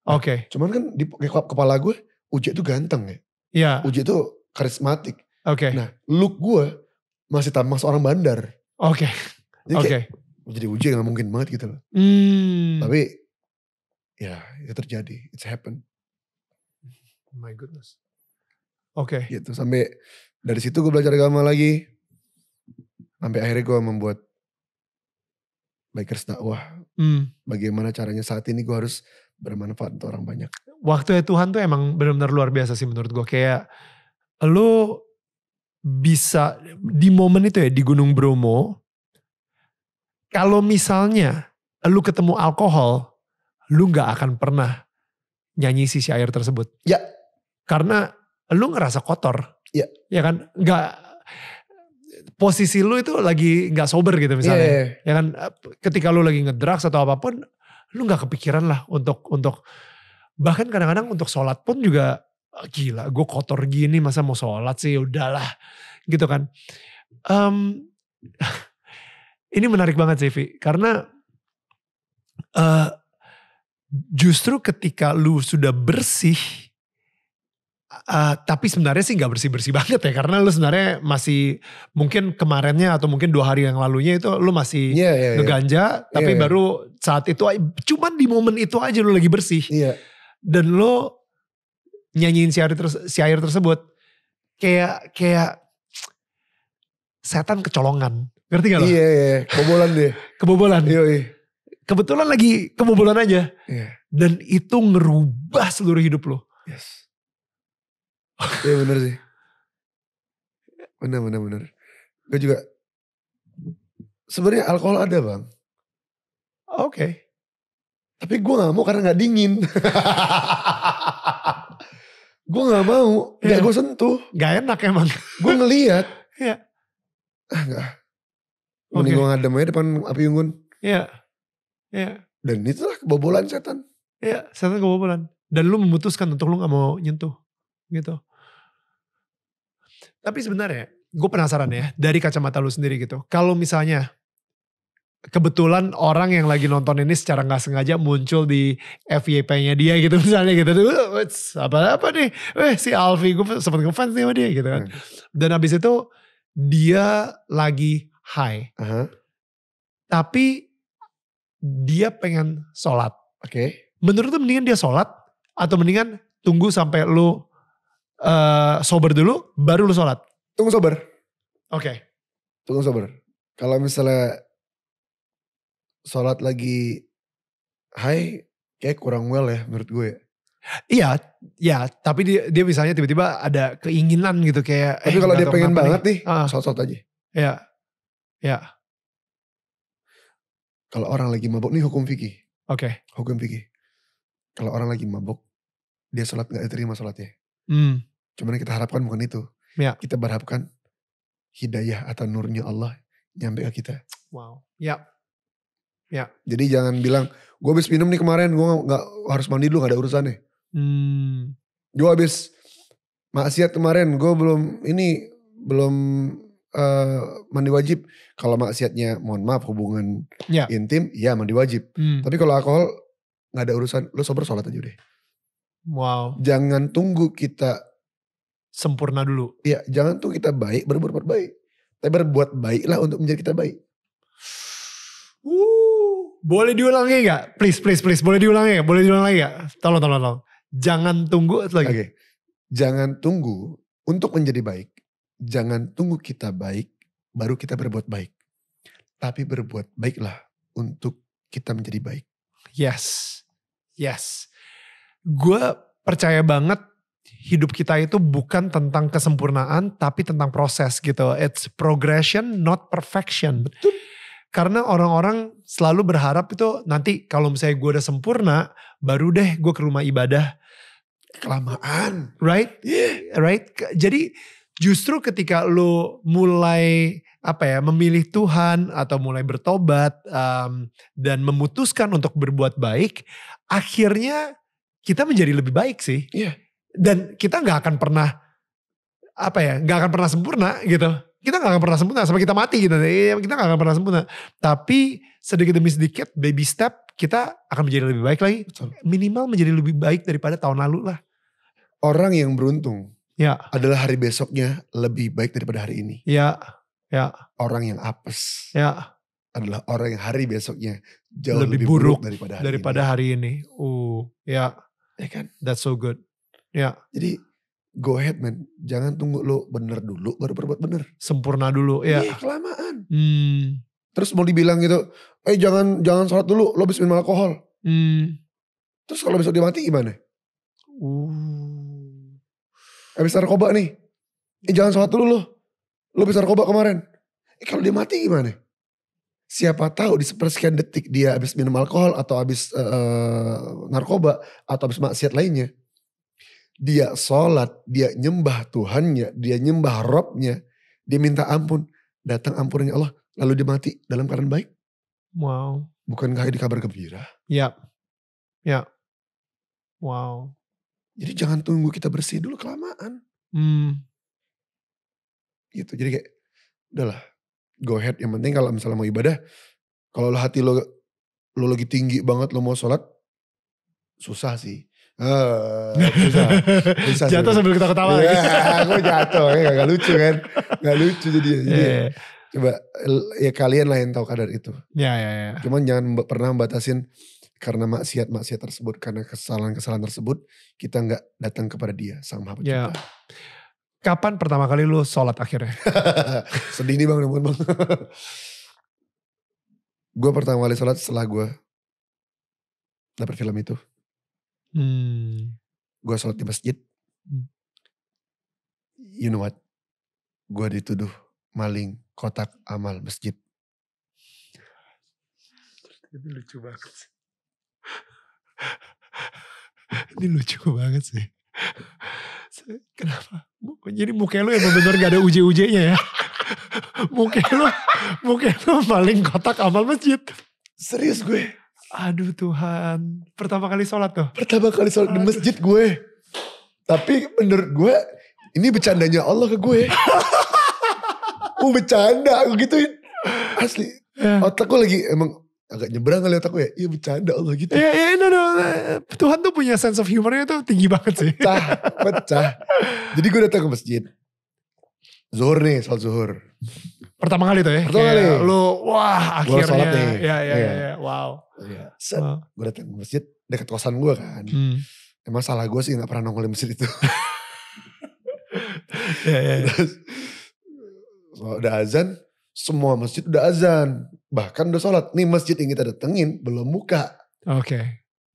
Nah, oke. Nah, Cuman kan di kepala gue, UJ itu ganteng ya. Iya. Yeah. UJ itu karismatik. Oke. Okay. Nah, look gue masih tamang seorang bandar. Oke. Okay. Oke. Okay jadi ujian gak mungkin banget gitu loh. Hmm. Tapi ya itu terjadi, it's happen. My goodness. Oke. Okay. Gitu sampai dari situ gue belajar agama lagi. Sampai akhirnya gue membuat bikers dakwah. Hmm. Bagaimana caranya saat ini gue harus bermanfaat untuk orang banyak. Waktu ya Tuhan tuh emang benar-benar luar biasa sih menurut gue. Kayak lo bisa di momen itu ya di Gunung Bromo kalau misalnya lu ketemu alkohol, lu gak akan pernah nyanyi sisi air tersebut. Ya. Karena lu ngerasa kotor. Ya. Ya kan? gak posisi lu itu lagi gak sober gitu misalnya. Ya, ya. Ya kan ketika lu lagi ngedrugs atau apapun lu gak kepikiran lah untuk untuk bahkan kadang-kadang untuk sholat pun juga ah, gila gue kotor gini masa mau sholat sih udahlah gitu kan. Um, ini menarik banget sih Vi karena uh, justru ketika lu sudah bersih uh, tapi sebenarnya sih gak bersih bersih banget ya karena lu sebenarnya masih mungkin kemarinnya atau mungkin dua hari yang lalunya itu lu masih yeah, yeah, iya. ngeganja tapi yeah, iya. baru saat itu cuman di momen itu aja lu lagi bersih yeah. dan lu nyanyiin terse terus air tersebut kayak kayak setan kecolongan Ngerti gak lo? Iya, iya, iya, kebobolan dia. kebobolan. Iya, iya. Kebetulan lagi kebobolan aja. Iya. Dan itu ngerubah seluruh hidup lo. Yes. Iya bener sih. Bener, bener, bener. Gue juga. Sebenarnya alkohol ada bang. Oh, oke. Okay. Tapi gue gak mau karena gak dingin. gue gak mau. Yeah. Gak iya. gue sentuh. Gak enak emang. gue ngeliat. Iya. Ah gak. Mending okay. gue ngadem aja depan api unggun. Iya. Iya. Dan itulah kebobolan setan. Iya, setan kebobolan. Dan lu memutuskan untuk lu gak mau nyentuh. Gitu. Tapi sebenarnya, gue penasaran ya. Dari kacamata lu sendiri gitu. Kalau misalnya, kebetulan orang yang lagi nonton ini secara nggak sengaja muncul di FYP-nya dia gitu misalnya gitu tuh apa apa nih Weh, si Alfi gue sempat ngefans nih sama dia gitu kan hmm. dan abis itu dia lagi high. Uh -huh. Tapi dia pengen sholat. Oke. Okay. Menurut lu mendingan dia sholat atau mendingan tunggu sampai lu uh, sober dulu baru lu sholat? Tunggu sober. Oke. Okay. Tunggu sober. Kalau misalnya sholat lagi high kayak kurang well ya menurut gue. Ya. Iya, ya tapi dia, dia misalnya tiba-tiba ada keinginan gitu kayak. Tapi eh, kalau dia pengen banget nih, nih uh, ah. sholat-sholat aja. Iya. Ya. Kalau orang lagi mabuk, nih hukum fikih. Oke. Okay. Hukum fikih. Kalau orang lagi mabuk, dia sholat nggak diterima sholatnya. Hmm. Cuman kita harapkan bukan itu. Ya. Kita berharapkan hidayah atau nurnya Allah nyampe ke kita. Wow. Ya. Ya. Jadi jangan bilang, gue habis minum nih kemarin, gue nggak harus mandi dulu, gak ada urusannya. Hmm. Gue habis maksiat kemarin, gue belum ini belum Eh, mandi wajib. Kalau maksiatnya mohon maaf hubungan ya. intim, ya mandi wajib. Hmm. Tapi kalau alkohol nggak ada urusan, lu sober sholat aja deh. Wow. Jangan tunggu kita sempurna dulu. Iya, jangan tunggu kita baik baru berbuat baik. Tapi berbuat baiklah untuk menjadi kita baik. Uh, boleh diulangi nggak? Please, please, please. Boleh diulangi gak? Boleh diulangi nggak? Tolong, tolong, tolong. Jangan tunggu lagi. Okay. Jangan tunggu untuk menjadi baik jangan tunggu kita baik, baru kita berbuat baik. Tapi berbuat baiklah untuk kita menjadi baik. Yes, yes. Gue percaya banget hidup kita itu bukan tentang kesempurnaan, tapi tentang proses gitu. It's progression, not perfection. Betul. Karena orang-orang selalu berharap itu nanti kalau misalnya gue udah sempurna, baru deh gue ke rumah ibadah. Kelamaan. Right? Yeah. Right? Jadi justru ketika lu mulai apa ya memilih Tuhan atau mulai bertobat um, dan memutuskan untuk berbuat baik akhirnya kita menjadi lebih baik sih yeah. dan kita nggak akan pernah apa ya nggak akan pernah sempurna gitu kita nggak akan pernah sempurna sampai kita mati gitu iya, kita nggak akan pernah sempurna tapi sedikit demi sedikit baby step kita akan menjadi lebih baik lagi minimal menjadi lebih baik daripada tahun lalu lah orang yang beruntung ya. adalah hari besoknya lebih baik daripada hari ini. Ya, ya. Orang yang apes ya. adalah orang yang hari besoknya jauh lebih, lebih buruk, buruk daripada hari daripada ini. hari ini. Uh, ya. Ya kan? That's so good. Ya. Jadi go ahead man, jangan tunggu lo bener dulu baru berbuat bener. Sempurna dulu, ya. Iya, kelamaan. Hmm. Terus mau dibilang gitu, eh jangan jangan sholat dulu, lo habis minum alkohol. Hmm. Terus kalau besok dia mati gimana? Uh habis narkoba nih. ini eh, jangan sholat dulu loh Lo habis narkoba kemarin. Eh kalau dia mati gimana? Siapa tahu di sepersekian detik dia habis minum alkohol atau habis uh, narkoba atau habis maksiat lainnya. Dia sholat, dia nyembah Tuhannya, dia nyembah Robnya. Dia minta ampun, datang ampunannya Allah. Lalu dia mati dalam keadaan baik. Wow. bukan Bukankah ini kabar gembira? Ya. Ya. Wow. Jadi jangan tunggu kita bersih dulu kelamaan. Hmm. Gitu. Jadi kayak udahlah go ahead. Yang penting kalau misalnya mau ibadah, kalau lo hati lo lo lagi tinggi banget lo mau sholat, susah sih. Uh, susah, susah jatuh sambil kita ketawa ya, iya, aku jatuh ya, gak, lucu kan gak lucu jadi, yeah. jadi iya. coba ya kalian lah yang tahu kadar itu ya, ya, ya. cuman jangan pernah batasin karena maksiat-maksiat tersebut, karena kesalahan-kesalahan tersebut, kita nggak datang kepada Dia sang Maha Pencipta. Ya. Yeah. Kapan pertama kali lu sholat akhirnya? Sedih nih bang, bang. gue pertama kali sholat setelah gue dapet film itu. Hmm. Gue sholat di masjid. Hmm. You know what? Gue dituduh maling kotak amal masjid. Itu lucu banget sih. Ini lucu banget sih. Kenapa? Jadi muka lu yang bener-bener gak ada uji-ujinya ya. muka lu, muka lu paling kotak amal masjid. Serius gue. Aduh Tuhan. Pertama kali sholat tuh? Pertama kali sholat Aduh. di masjid gue. Tapi menurut gue ini bercandanya Allah ke gue. Gue bercanda, Gue gituin. Asli. Ya. Otak gue lagi emang agak nyebrang ngeliat aku ya, iya bercanda Allah gitu. Iya, yeah, iya, yeah, no, no, eh, Tuhan tuh punya sense of humornya tuh tinggi banget sih. Pecah, pecah. Jadi gue datang ke masjid, zuhur nih, soal zuhur. Pertama kali tuh ya? Pertama kali. Lu, wah akhirnya. Gue sholat nih. Iya, iya, iya, ya. wow. Iya, set, wow. gue datang ke masjid, deket kosan gue kan. Hmm. Emang salah gue sih gak pernah nongol di masjid itu. Iya, iya, iya. Terus, so, udah azan, semua masjid udah azan. Bahkan udah sholat. Nih masjid yang kita datengin belum buka. Oke. Okay.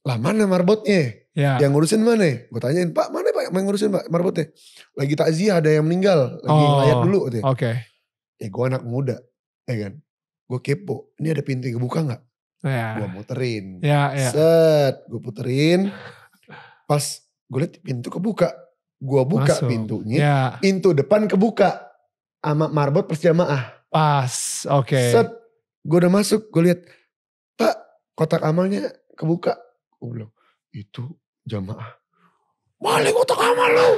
Lah mana marbotnya? Ya. Yang ngurusin mana? Gue tanyain, Pak mana Pak yang ngurusin Pak marbotnya? Lagi takziah ada yang meninggal. Lagi oh, layak dulu. Oke. Okay. Ya gue anak muda. Ya kan? Gue kepo. Ini ada pintu yang kebuka gak? Ya. Gue muterin. Ya, ya. Set. Gue puterin. Pas gue liat pintu kebuka. Gue buka Masuk. pintunya. Ya. Pintu depan kebuka. Sama marbot persjamaah. Pas. Oke. Okay. Set Gue udah masuk, gue lihat Pak, kotak amalnya kebuka. Gue bilang, itu jamaah. Balik kotak amal lu.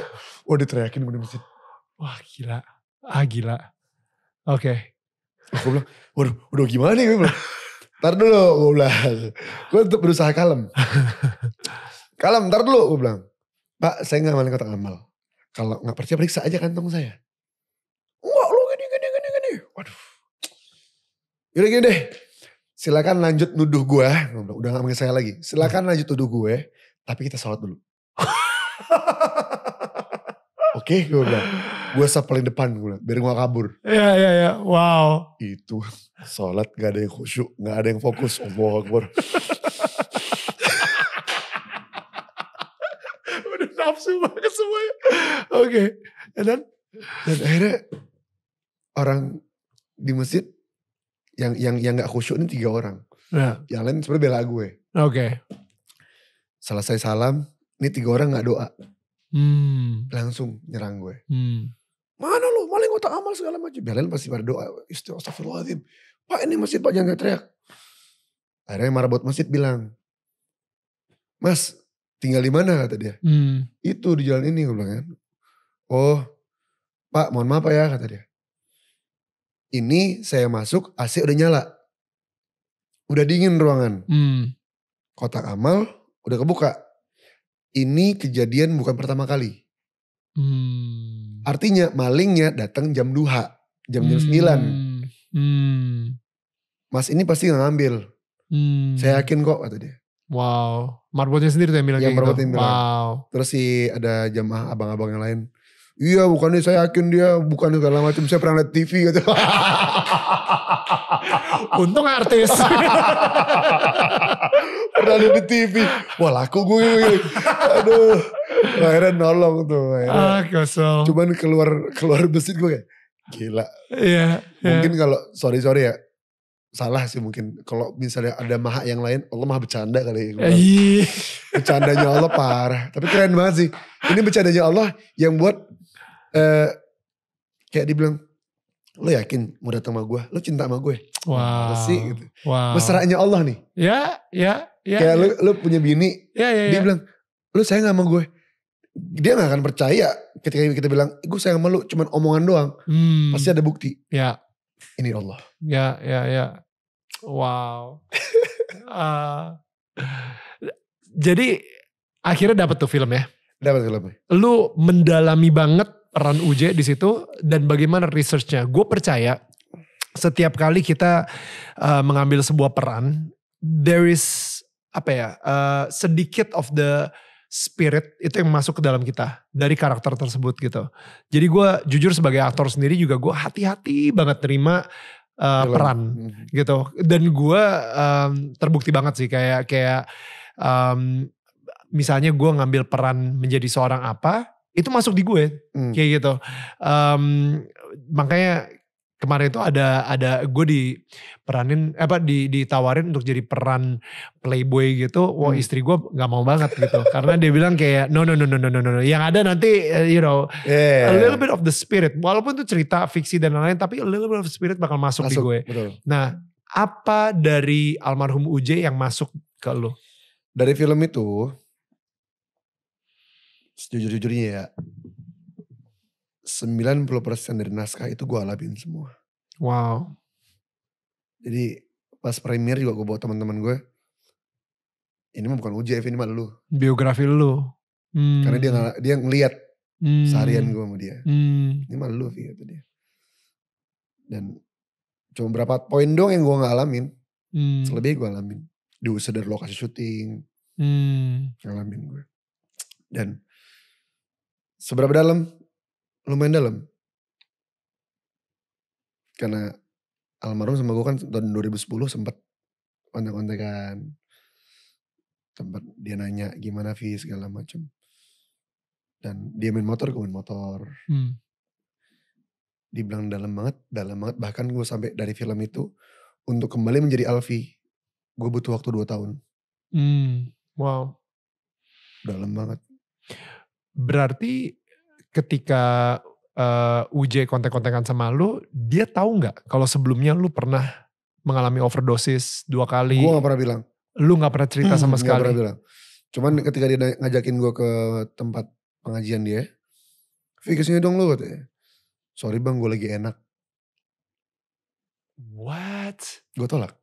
Wah diteriakin gue di masjid. Wah gila. Ah gila. Oke. Okay. gue bilang, waduh, waduh gimana nih? Gue bilang, ntar dulu gue bilang. Gue tetap berusaha kalem. kalem, ntar dulu gue bilang. Pak, saya gak maling kotak amal. Kalau gak percaya periksa aja kantong saya. Wah lu gini, gini, gini, gini. Waduh. Yaudah gini deh, silakan lanjut nuduh gue. Udah gak manggil saya lagi. Silakan lanjut nuduh gue, tapi kita sholat dulu. Oke, gue bilang. Gue sap paling depan gue biar gue kabur. Iya, iya, iya. Wow. Itu sholat gak ada yang khusyuk, gak ada yang fokus. Allah Akbar. Udah nafsu banget semuanya. Oke. Okay. Dan, dan akhirnya orang di masjid yang yang yang nggak khusyuk ini tiga orang. Nah. Yang lain sebenarnya bela gue. Oke. Okay. Selesai salam, ini tiga orang nggak doa. Hmm. Langsung nyerang gue. Hmm. Mana lu maling otak amal segala macam. Yang lain pasti pada doa. Astagfirullahaladzim. Pak ini masih pak jangan teriak. Akhirnya buat masjid bilang. Mas tinggal di mana kata dia. Hmm. Itu di jalan ini gue bilang kan. Oh pak mohon maaf ya kata dia ini saya masuk AC udah nyala. Udah dingin ruangan. Hmm. Kotak amal udah kebuka. Ini kejadian bukan pertama kali. Hmm. Artinya malingnya datang jam duha, jam jam hmm. Hmm. Mas ini pasti gak ngambil. Hmm. Saya yakin kok kata dia. Wow, marbotnya sendiri tuh yang bilang yang kayak gitu. Yang bilang. Wow. Terus si ada jamaah abang-abang yang lain Iya bukannya saya yakin dia bukan segala macam saya pernah lihat TV gitu. Untung artis. pernah lihat di TV. Wah laku gue. Aduh. Akhirnya nolong tuh. Akhirnya. Ah kesel. Cuman keluar keluar besit gue kayak gila. Iya. Yeah, mungkin kalau sorry sorry ya salah sih mungkin kalau misalnya ada maha yang lain Allah maha bercanda kali ya eh, iya. bercandanya Allah parah tapi keren banget sih ini bercandanya Allah yang buat uh, kayak dibilang lo yakin mau datang sama gue, lo cinta sama gue. Ya? Wow. Sih, gitu. Wow. Mesranya Allah nih. Ya, ya, ya. Kayak ya. lo, lo punya bini, ya, ya, ya. dia ya. bilang, lo saya nggak sama gue. Dia nggak akan percaya ketika kita bilang, gue sayang sama lo, cuman omongan doang. Hmm. Pasti ada bukti. Ya. Ini Allah. Ya, ya, ya. Wow. uh, jadi akhirnya dapat tuh film ya. Dapat filmnya. Lu mendalami banget peran UJ di situ dan bagaimana researchnya. Gue percaya setiap kali kita uh, mengambil sebuah peran, there is apa ya uh, sedikit of the spirit itu yang masuk ke dalam kita dari karakter tersebut gitu. Jadi gue jujur sebagai aktor sendiri juga gue hati-hati banget terima uh, peran hmm. gitu. Dan gue um, terbukti banget sih kayak kayak um, misalnya gue ngambil peran menjadi seorang apa itu masuk di gue hmm. kayak gitu um, makanya kemarin itu ada ada gue di peranin apa di ditawarin untuk jadi peran playboy gitu wow wah hmm. istri gue nggak mau banget gitu karena dia bilang kayak no no no no no no no yang ada nanti eh, you know yeah. a little bit of the spirit walaupun itu cerita fiksi dan lain-lain tapi a little bit of the spirit bakal masuk, masuk di gue betul. nah apa dari almarhum Uje yang masuk ke lo dari film itu sejujur-jujurnya ya 90% dari naskah itu gue alamin semua. Wow. Jadi pas premier juga gue bawa teman-teman gue. Ini mah bukan UJF ini mah lu. Biografi lu. Hmm. Karena dia dia ngeliat hmm. seharian gue sama dia. Hmm. Ini mah lu gitu dia. Dan cuma berapa poin dong yang gue nggak alamin. Hmm. Selebihnya gue alamin. Diusir dari lokasi syuting. Hmm. Ngalamin gue. Dan Seberapa dalam? Lumayan dalam. Karena almarhum sama gue kan tahun 2010 sempat kontak-kontakan. sempat dia nanya gimana Vi segala macam. Dan dia main motor, gue main motor. Hmm. Dibilang dalam banget, dalam banget. Bahkan gue sampai dari film itu untuk kembali menjadi Alfi, gue butuh waktu 2 tahun. Hmm. Wow. Dalam banget berarti ketika uh, eh, UJ kontek kontakan sama lu, dia tahu nggak kalau sebelumnya lu pernah mengalami overdosis dua kali? Gue gak pernah bilang. Lu gak pernah cerita hmm, sama sekali? Gak pernah bilang. Cuman ketika dia ngajakin gue ke tempat pengajian dia, fikirnya dong lu katanya. Sorry bang gue lagi enak. What? Gue tolak.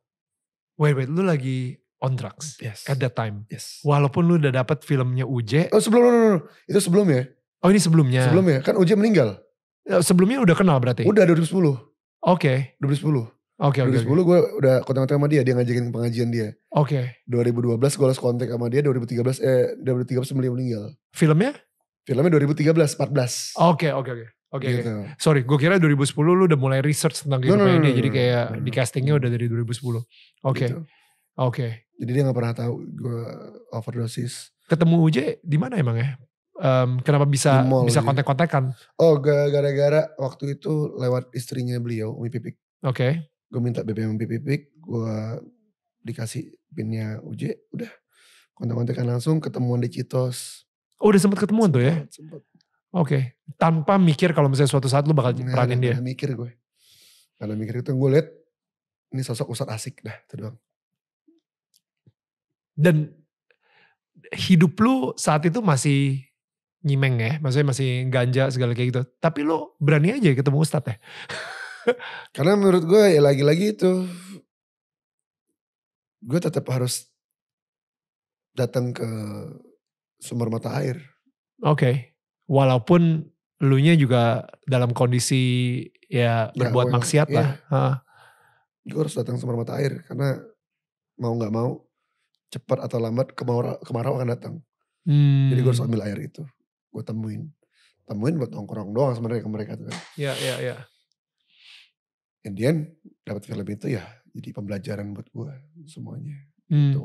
Wait, wait, lu lagi on drugs yes. at that time. Yes. Walaupun lu udah dapat filmnya Uje. Oh sebelum, lu no, itu sebelum ya? Oh ini sebelumnya. Sebelumnya, kan Uje meninggal. Eh, sebelumnya udah kenal berarti? Udah 2010. Oke. Okay. 2010. Oke, okay, oke. Dua 2010 okay. gue udah kontak-kontak sama dia, dia ngajakin pengajian dia. Oke. Okay. 2012 gue lost kontak sama dia, 2013 eh 2013 beliau meninggal. Filmnya? Filmnya 2013, 14. Oke, belas oke, belas. oke. Oke, okay, gitu. sorry, gue kira 2010 lu udah mulai research tentang kehidupan no, no, no, no, no, no, jadi kayak no, no. di castingnya udah dari 2010. Oke. Okay. Gitu. Oke. Okay. Jadi dia nggak pernah tahu gue overdosis. Ketemu Uje di mana emang ya? Um, kenapa bisa mall, bisa kontak-kontakan? Oh, gara-gara waktu itu lewat istrinya beliau, Umi Pipik. Oke. Okay. Gue minta BBM Umi Pipik, gue dikasih pinnya Uje. udah kontak-kontakan langsung, ketemuan di Citos. Oh, udah sempat ketemuan tuh ya? Sempat. Oke, okay. tanpa mikir kalau misalnya suatu saat lu bakal nah, peranin dia. mikir gue. Karena mikir itu gue liat ini sosok ustad asik dah tuh doang dan hidup lu saat itu masih nyimeng ya, maksudnya masih ganja segala kayak gitu. Tapi lu berani aja ketemu Ustadz ya. Karena menurut gue ya lagi-lagi itu gue tetap harus datang ke sumber mata air. Oke, okay. walaupun lu nya juga dalam kondisi ya berbuat ya, maksiat ya. lah. Ya. Gue harus datang sumber mata air karena mau nggak mau cepat atau lambat kemarau, kemarau akan datang. Hmm. Jadi gue harus ambil air itu. Gue temuin. Temuin buat nongkrong doang sebenarnya ke mereka tuh kan. Iya, iya, iya. Yeah. Indian dapat film itu ya jadi pembelajaran buat gue semuanya. Hmm. Gitu.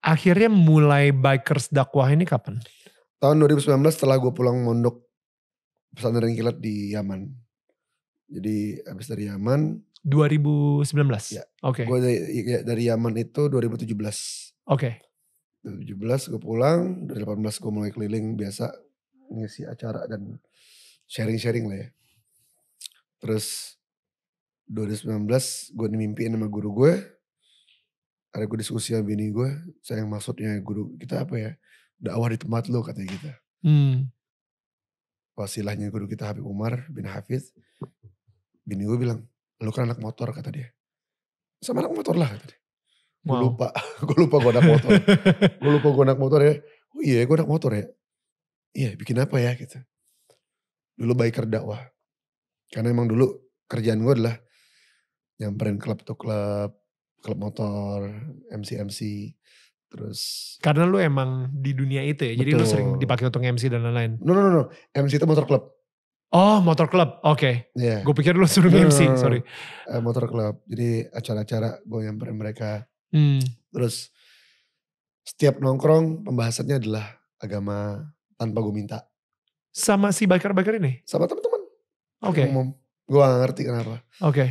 Akhirnya mulai Bikers Dakwah ini kapan? Tahun 2019 setelah gue pulang mondok pesantren kilat di Yaman. Jadi abis dari Yaman 2019. Ya. Oke. Okay. Gue dari, ya, dari Yaman itu 2017. Oke. Okay. 2017 gue pulang, delapan belas gue mulai keliling biasa ngisi acara dan sharing-sharing lah ya. Terus 2019 gue dimimpiin sama guru gue, ada gue diskusi sama bini gue, saya yang maksudnya guru kita apa ya, dakwah di tempat lo katanya kita. Gitu. Hmm. Wasilahnya guru kita Habib Umar bin Hafiz, bini gue bilang, lu kan anak motor kata dia sama anak motor lah kata dia gue wow. lupa gue lupa gue anak motor gue lupa gue anak motor ya oh iya gue anak motor ya iya bikin apa ya gitu dulu biker dakwah karena emang dulu kerjaan gue adalah nyamperin klub to klub klub motor MC MC terus karena lu emang di dunia itu ya betul. jadi lu sering dipakai untuk MC dan lain-lain no no no no MC itu motor klub Oh, motor club. Oke. Okay. Iya. Yeah. Gue pikir lu suruh MC, sorry. Uh, motor club. Jadi acara-acara gue nyamperin mereka. Hmm. Terus setiap nongkrong pembahasannya adalah agama tanpa gue minta. Sama si bakar-bakar ini? Sama teman-teman. Oke. Okay. Gue gak ngerti kenapa. Oke. Okay. Oke.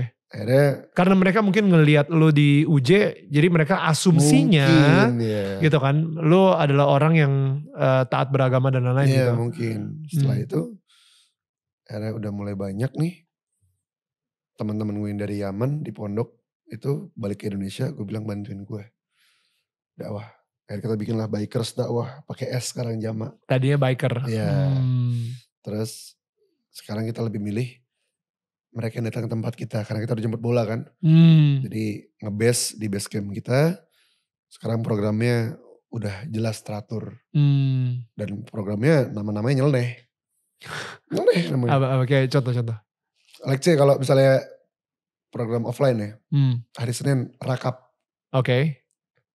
Okay. Akhirnya, karena mereka mungkin ngelihat lo di UJ, jadi mereka asumsinya, mungkin, yeah. gitu kan, lo adalah orang yang uh, taat beragama dan lain-lain. Iya gitu. mungkin. Setelah hmm. itu, akhirnya udah mulai banyak nih teman-teman gue yang dari Yaman di pondok itu balik ke Indonesia gue bilang bantuin gue dakwah akhirnya kita bikin bikinlah bikers dakwah pakai S sekarang jama tadinya biker ya hmm. terus sekarang kita lebih milih mereka yang datang ke tempat kita karena kita udah jemput bola kan hmm. jadi ngebes di base camp kita sekarang programnya udah jelas teratur hmm. dan programnya nama-namanya nyeleneh boleh ya namanya. Apa, apa kayak contoh-contoh? Like sih kalau misalnya program offline ya. Hmm. Hari Senin rakap. Oke.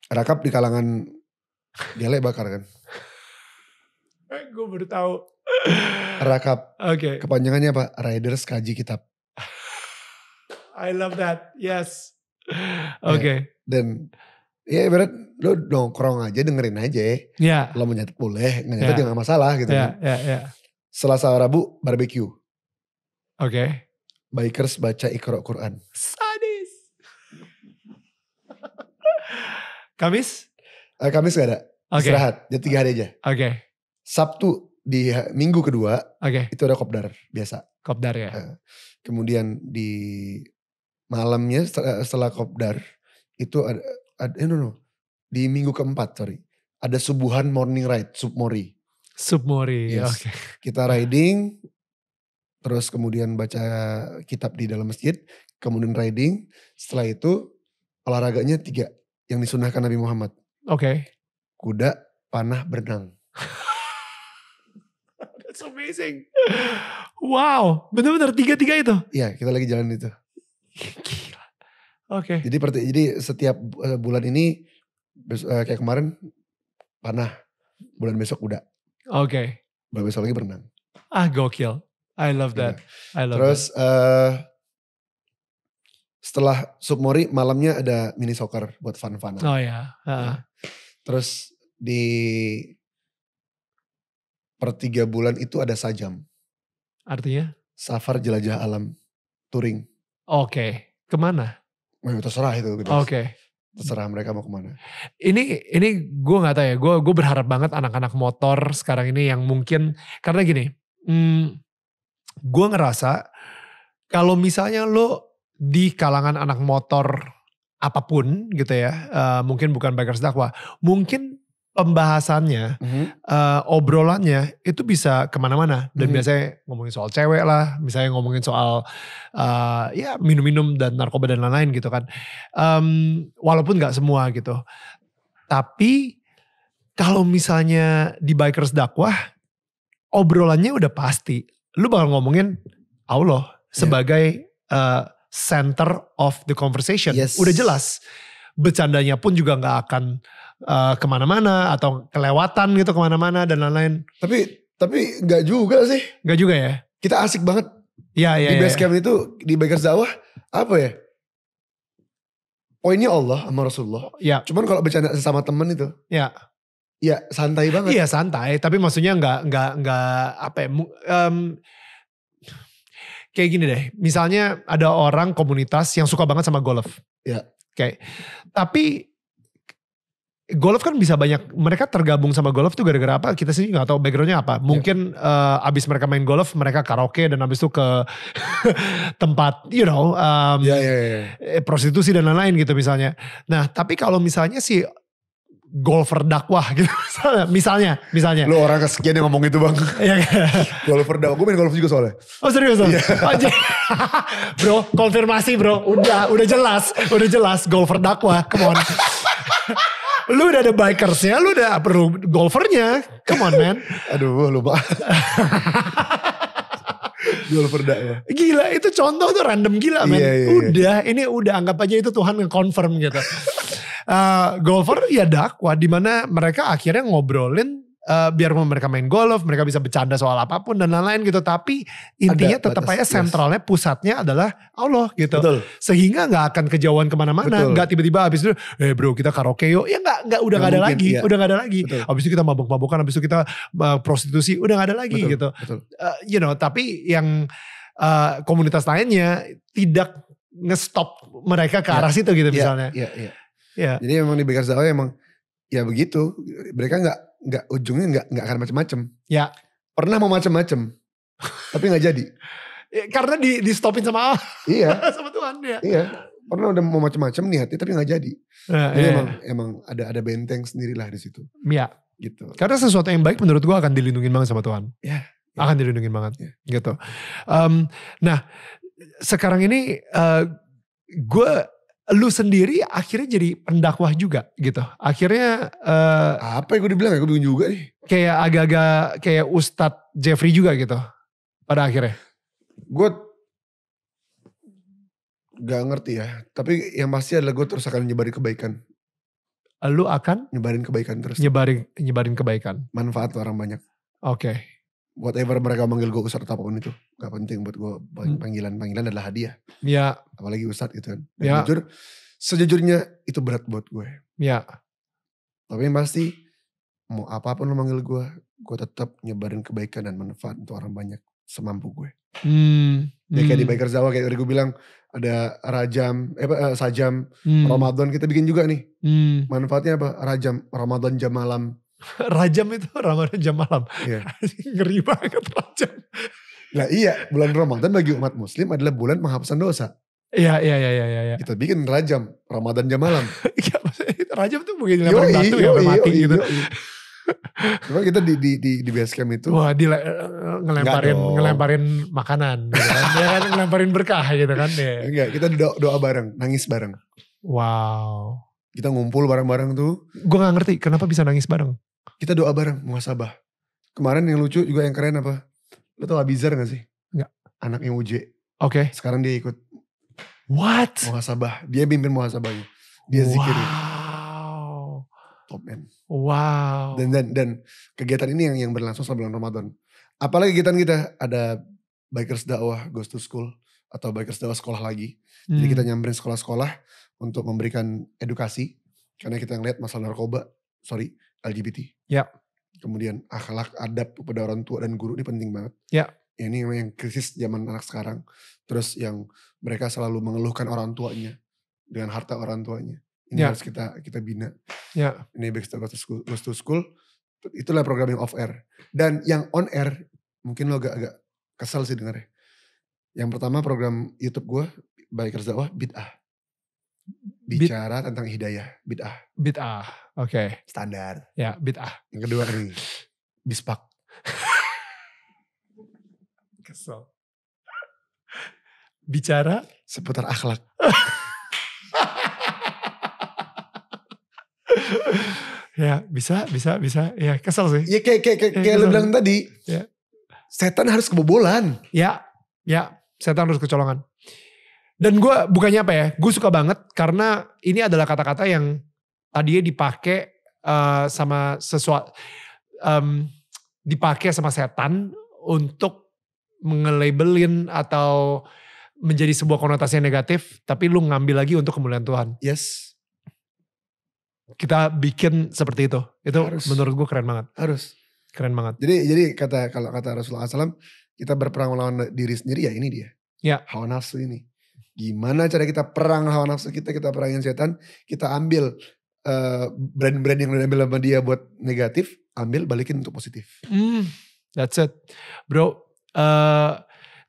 Okay. Rakap di kalangan dialek bakar kan. Eh, Gue baru tahu. Rakap. Oke. Okay. Kepanjangannya apa? Riders kaji kitab. I love that. Yes. Oke. Okay. Ya, dan ya berat lo nongkrong aja dengerin aja. Iya. Yeah. Lo mau nyatet boleh, nggak nyatet yeah. Ya gak masalah gitu yeah, kan. Iya, iya. Selasa Rabu barbeque, Oke. Okay. Bikers baca Iqra Quran. Sadis. Kamis? Uh, Kamis gak ada. Okay. Istirahat. Jadi tiga hari aja. Oke. Okay. Sabtu di minggu kedua. Oke. Okay. Itu ada kopdar biasa. Kopdar ya. Uh, kemudian di malamnya eh, setelah kopdar itu ada, ada eh, no, no. di minggu keempat sorry ada subuhan morning ride submori Submori. Yes. Okay. Kita riding, terus kemudian baca kitab di dalam masjid, kemudian riding. Setelah itu olahraganya tiga yang disunahkan Nabi Muhammad. Oke. Okay. Kuda, panah, berenang. That's amazing. Wow, benar-benar tiga-tiga itu. Iya, kita lagi jalan itu. Gila. Oke. Okay. Jadi jadi setiap eh, bulan ini eh, kayak kemarin panah, bulan besok udah Oke. Okay. Baru besok lagi berenang. Ah gokil. I love iya. that. Yeah. I love Terus that. Uh, setelah Submori malamnya ada mini soccer buat fun-fun. Oh ya. Yeah. Uh. Iya. Terus di per tiga bulan itu ada sajam. Artinya? Safar jelajah alam, touring. Oke, okay. kemana? Mau terserah itu. Gitu. Oke. Okay terserah mereka mau kemana. Ini ini gue nggak tahu ya. Gue gue berharap banget anak-anak motor sekarang ini yang mungkin karena gini, hmm, gue ngerasa kalau misalnya lo di kalangan anak motor apapun gitu ya, uh, mungkin bukan bikers dakwah, mungkin pembahasannya, mm-hmm. uh, obrolannya itu bisa kemana-mana. Dan mm-hmm. biasanya ngomongin soal cewek lah, misalnya ngomongin soal uh, ya minum-minum dan narkoba dan lain-lain gitu kan. Um, walaupun gak semua gitu. Tapi kalau misalnya di Bikers Dakwah, obrolannya udah pasti. Lu bakal ngomongin Allah iya. sebagai yeah. uh, center of the conversation. Yes. Udah jelas. Bercandanya pun juga gak akan uh, kemana-mana atau kelewatan gitu kemana-mana dan lain-lain. Tapi tapi nggak juga sih. Nggak juga ya. Kita asik banget. Iya iya. Di iya, base iya. camp ya. itu di Bakers Dawah apa ya? Poinnya Allah sama Rasulullah. Ya. Cuman kalau bercanda sama temen itu. Ya. Ya santai banget. Iya santai. Tapi maksudnya nggak nggak nggak apa ya? Um, kayak gini deh. Misalnya ada orang komunitas yang suka banget sama golf. Ya. Oke. Okay. Tapi Golf kan bisa banyak mereka tergabung sama golf tuh gara-gara apa kita sih nggak tahu backgroundnya apa iya. mungkin yeah. uh, abis mereka main golf, mereka karaoke dan abis itu ke tempat you know um, yeah, yeah, yeah. prostitusi dan lain-lain gitu misalnya nah tapi kalau misalnya si golfer dakwah gitu misalnya misalnya misalnya lu orang kesekian yang ngomong itu bang iya kan? golfer dakwah gue main golf juga soalnya oh serius yeah. Oh, aja iya. bro konfirmasi bro udah udah jelas udah jelas golfer dakwah come on lu udah ada bikersnya, lu udah perlu golfernya. Come on man. Aduh lu lupa. golfer dak ya. Gila itu contoh tuh random gila men. Yeah, yeah, yeah. Udah ini udah anggap aja itu Tuhan nge-confirm gitu. uh, golfer ya dakwah dimana mereka akhirnya ngobrolin Uh, biar mereka main golf, mereka bisa bercanda soal apapun dan lain-lain gitu. Tapi intinya Ada, tetap aja sentralnya, yes. pusatnya adalah Allah gitu. Betul. Sehingga nggak akan kejauhan kemana-mana, nggak tiba-tiba habis itu, eh bro kita karaoke yuk, ya nggak nggak udah nggak ada lagi, iya. udah nggak ada lagi. Betul. Habis itu kita mabuk-mabukan, habis itu kita uh, prostitusi, udah nggak ada lagi betul, gitu. Betul. Uh, you know, tapi yang uh, komunitas lainnya tidak ngestop mereka ke arah yeah. situ gitu iya, misalnya. Iya, yeah, iya. Yeah. Jadi memang di Bekas Dawa emang ya begitu mereka nggak nggak ujungnya nggak nggak akan macem-macem ya pernah mau macem-macem tapi nggak jadi ya, karena di di stopin sama Allah iya sama Tuhan ya iya pernah udah mau macem-macem niatnya tapi nggak jadi nah, jadi iya. emang emang ada ada benteng sendirilah di situ iya gitu karena sesuatu yang baik menurut gua akan dilindungi banget sama Tuhan iya ya. akan dilindungi banget ya. gitu um, nah sekarang ini uh, eh, gue lu sendiri akhirnya jadi pendakwah juga gitu. Akhirnya uh, apa yang gue dibilang ya? gue bingung juga nih. Kayak agak-agak kayak Ustadz Jeffrey juga gitu pada akhirnya. Gue gak ngerti ya, tapi yang pasti adalah gue terus akan nyebarin kebaikan. Lu akan nyebarin kebaikan terus. Nyebarin nyebarin kebaikan. Manfaat orang banyak. Oke. Okay whatever mereka manggil gue ustadz apapun itu gak penting buat gue hmm. panggilan panggilan adalah hadiah ya apalagi ustadz gitu kan Dan ya. jujur sejujurnya itu berat buat gue ya tapi yang pasti mau apapun lo manggil gue gue tetap nyebarin kebaikan dan manfaat untuk orang banyak semampu gue hmm, ya kayak hmm. di biker zawa kayak tadi gue bilang ada rajam eh apa, eh, sajam hmm. Ramadan kita bikin juga nih hmm. manfaatnya apa rajam Ramadan jam malam Rajam itu Ramadan jam malam. Iya. Ngeri banget rajam. Nah iya, bulan Ramadan bagi umat muslim adalah bulan penghapusan dosa. Iya, iya, iya, iya. iya. Kita bikin rajam, Ramadan jam malam. Iya, rajam tuh mungkin lemparin batu yoi, ya, yoi, mati yoi, gitu. Yoi. Cuma kita di di di, di base camp itu. Wah, di eh, ngelemparin ngelemparin makanan gitu kan. ya kan ngelemparin berkah gitu kan ya. Enggak, kita doa, doa bareng, nangis bareng. Wow. Kita ngumpul bareng-bareng tuh. Gue gak ngerti kenapa bisa nangis bareng. Kita doa bareng, muhasabah. Kemarin yang lucu juga yang keren apa? Lo tau Abizar gak sih? Enggak. Anaknya UJ. Oke. Okay. Sekarang dia ikut. What? Muhasabah. Dia pimpin muhasabahnya. Dia zikirin. Wow. Top man. Wow. Dan, dan, dan kegiatan ini yang, yang berlangsung selama bulan Ramadan. Apalagi kegiatan kita ada Bikers Dakwah Goes to School atau Bikers Dakwah Sekolah lagi. Hmm. Jadi kita hmm. nyamperin sekolah-sekolah untuk memberikan edukasi karena kita ngeliat masalah narkoba, sorry, LGBT. Ya. Kemudian akhlak adab kepada orang tua dan guru ini penting banget. Ya. ya ini yang krisis zaman anak sekarang. Terus yang mereka selalu mengeluhkan orang tuanya dengan harta orang tuanya. Ini ya. harus kita kita bina. Ya. Ini back to, to school, back to school. Itulah program yang off air. Dan yang on air mungkin lo agak-agak kesel sih dengarnya. Yang pertama program YouTube gue, Bikers Zawah Bid'ah bicara Bid, tentang hidayah, bid'ah. Bid'ah, oke. Okay. Standar. Ya, bid'ah. Yang kedua nih, bispak. Kesel. Bicara seputar akhlak. ya bisa bisa bisa ya kesel sih ya kayak kayak kayak, ya, kayak lu bilang tadi ya. setan harus kebobolan ya ya setan harus kecolongan dan gue bukannya apa ya, gue suka banget karena ini adalah kata-kata yang tadinya dipakai uh, sama sesuatu, um, dipakai sama setan untuk mengelabelin atau menjadi sebuah konotasi yang negatif, tapi lu ngambil lagi untuk kemuliaan Tuhan. Yes. Kita bikin seperti itu. Itu Harus. menurut gue keren banget. Harus. Keren banget. Jadi jadi kata kalau kata Rasulullah SAW, kita berperang melawan diri sendiri ya ini dia. Ya. Hawa nafsu ini. Gimana cara kita perang hawa nafsu kita, kita perangin setan, kita ambil eh, brand-brand uh, yang udah ambil sama dia buat negatif, ambil balikin untuk positif. Mm, that's it. Bro, uh, eh,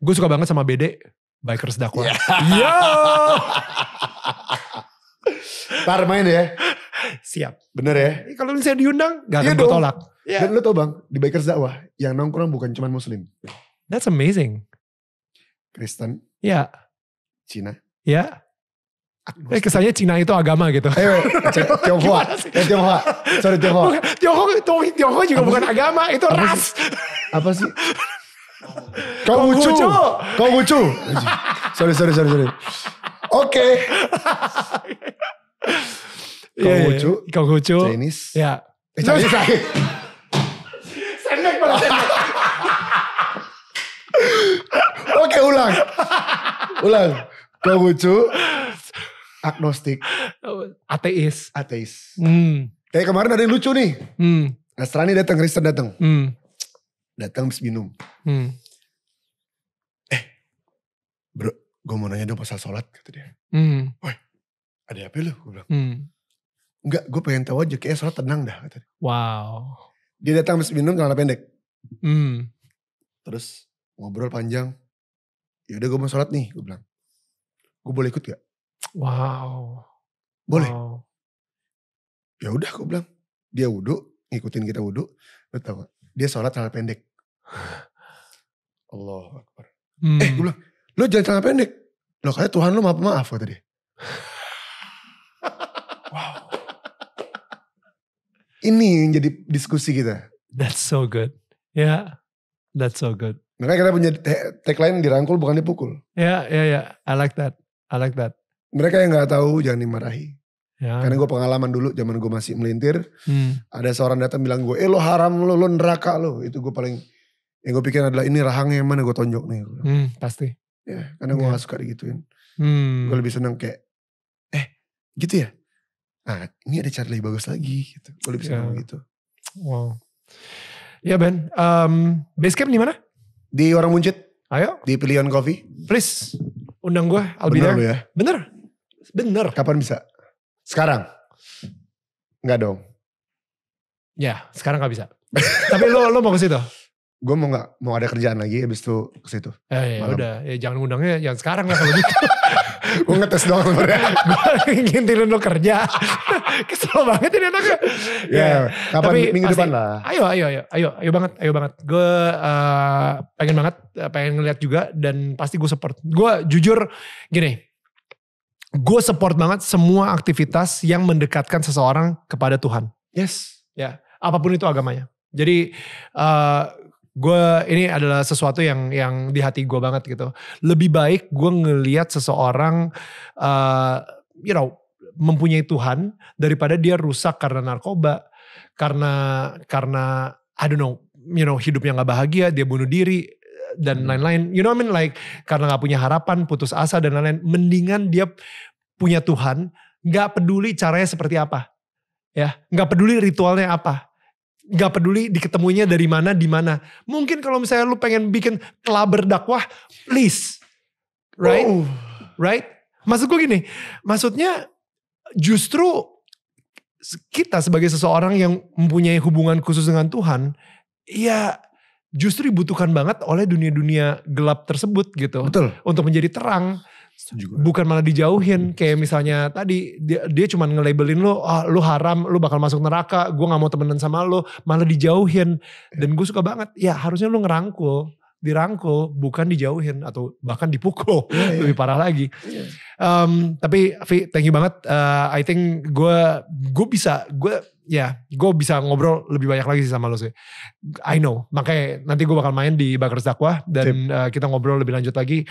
gue suka banget sama BD Bikers Dakwa. Yeah. Yo! tar main ya. Siap. Bener ya. Kalau misalnya diundang, gak akan iya gue tolak. Yeah. Dan lu tau bang, di Bikers Dakwah, yang nongkrong bukan cuman muslim. That's amazing. Kristen. Ya. Yeah. Cina. Ya. Eh kesannya Cina itu agama gitu. Eh, Tionghoa. Eh, Tionghoa. Sorry Tionghoa. Tionghoa, Tionghoa juga apa bukan sih? agama, itu apa ras. Sih? Apa sih? Kau Konghucu. Kau Konghucu. sorry, sorry, sorry, sorry. Oke. Iya, iya. Kau Konghucu. Chinese. Ya. Eh, Chinese lagi. Sendek banget. sendek. Oke, ulang. Ulang lucu, agnostik. Ateis. Ateis. Hmm. Kayak kemarin ada yang lucu nih. Hmm. Nasrani datang, Kristen datang. Hmm. Datang habis minum. Hmm. Eh, bro, gue mau nanya dong pasal sholat kata dia. Hmm. Woi, ada apa lu? Gue bilang. Hmm. Enggak, gue pengen tahu aja Kayaknya sholat tenang dah kata dia. Wow. Dia datang habis minum karena pendek. Hmm. Terus ngobrol panjang. Ya udah gue mau sholat nih, gue bilang gue boleh ikut gak? Wow. Boleh. Wow. Ya udah gue bilang, dia wudhu, ngikutin kita wudhu, betul. tau Dia sholat celana pendek. Allah Akbar. Eh, hmm. Eh gue bilang, lo jangan celana pendek. Lo kayaknya Tuhan lo maaf maaf kata tadi wow. Ini yang jadi diskusi kita. That's so good. Ya, yeah, that's so good. Makanya kita punya tagline dirangkul bukan dipukul. Ya, yeah, ya, yeah, ya. Yeah. I like that. I like that. Mereka yang nggak tahu jangan dimarahi. Ya. Karena gue pengalaman dulu zaman gue masih melintir. Hmm. Ada seorang datang bilang gue, eh lo haram lo, lo neraka lo. Itu gue paling, yang gue pikir adalah ini rahangnya yang mana gue tonjok nih. Hmm, pasti. Ya, karena gue ya. nggak gak suka digituin. Hmm. Gue lebih seneng kayak, eh gitu ya? Nah ini ada cara lebih bagus lagi gitu. Gue lebih seneng ya. gitu. Wow. Ya Ben, um, Basecamp di mana? Di Orang Muncit. Ayo. Di Pilihan Coffee. Please. Undang gue I'll Bener lu ya? Bener. Bener. Kapan bisa? Sekarang? Enggak dong. Ya, sekarang gak bisa. Tapi lo lo mau ke situ? gue mau nggak mau ada kerjaan lagi abis itu ke situ. Eh, ya malam. udah, ya jangan undangnya yang sekarang lah kalau gitu. gue ngetes doang gue ingin tidur lo kerja. Kesel banget ini anaknya. Ya, yeah, yeah. kapan Tapi minggu pasti, depan lah. Ayo, ayo, ayo, ayo, ayo banget, ayo banget. Gue uh, pengen banget, eh, pengen ngeliat juga dan pasti gue support. Gue jujur gini, gue support banget semua aktivitas yang mendekatkan seseorang kepada Tuhan. Yes. Ya, apapun itu agamanya. Jadi uh, gue ini adalah sesuatu yang yang di hati gue banget gitu. Lebih baik gue ngelihat seseorang, uh, you know, mempunyai Tuhan daripada dia rusak karena narkoba, karena karena I don't know, you know, hidupnya nggak bahagia, dia bunuh diri dan hmm. lain-lain. Hmm. You know what I mean? Like karena nggak punya harapan, putus asa dan lain-lain. Mendingan dia punya Tuhan, nggak peduli caranya seperti apa, ya, nggak peduli ritualnya apa nggak peduli diketemunya dari mana di mana. Mungkin kalau misalnya lu pengen bikin klaber dakwah, please, right, oh. right. Maksud gue gini, maksudnya justru kita sebagai seseorang yang mempunyai hubungan khusus dengan Tuhan, ya justru dibutuhkan banget oleh dunia-dunia gelap tersebut gitu. Betul. Untuk menjadi terang bukan malah dijauhin iya. kayak misalnya tadi dia, dia cuman nge-labelin lo ah, lo haram lo bakal masuk neraka gue nggak mau temenan sama lo malah dijauhin iya. dan gue suka banget ya harusnya lo ngerangkul dirangkul bukan dijauhin atau bahkan dipukul yeah, yeah. lebih parah lagi yeah. Iya. um, tapi v, thank you banget uh, I think gue gue bisa gue ya gue bisa ngobrol lebih banyak lagi sih sama lo sih I know makanya nanti gue bakal main di Bakar Zakwa dan uh, kita ngobrol lebih lanjut lagi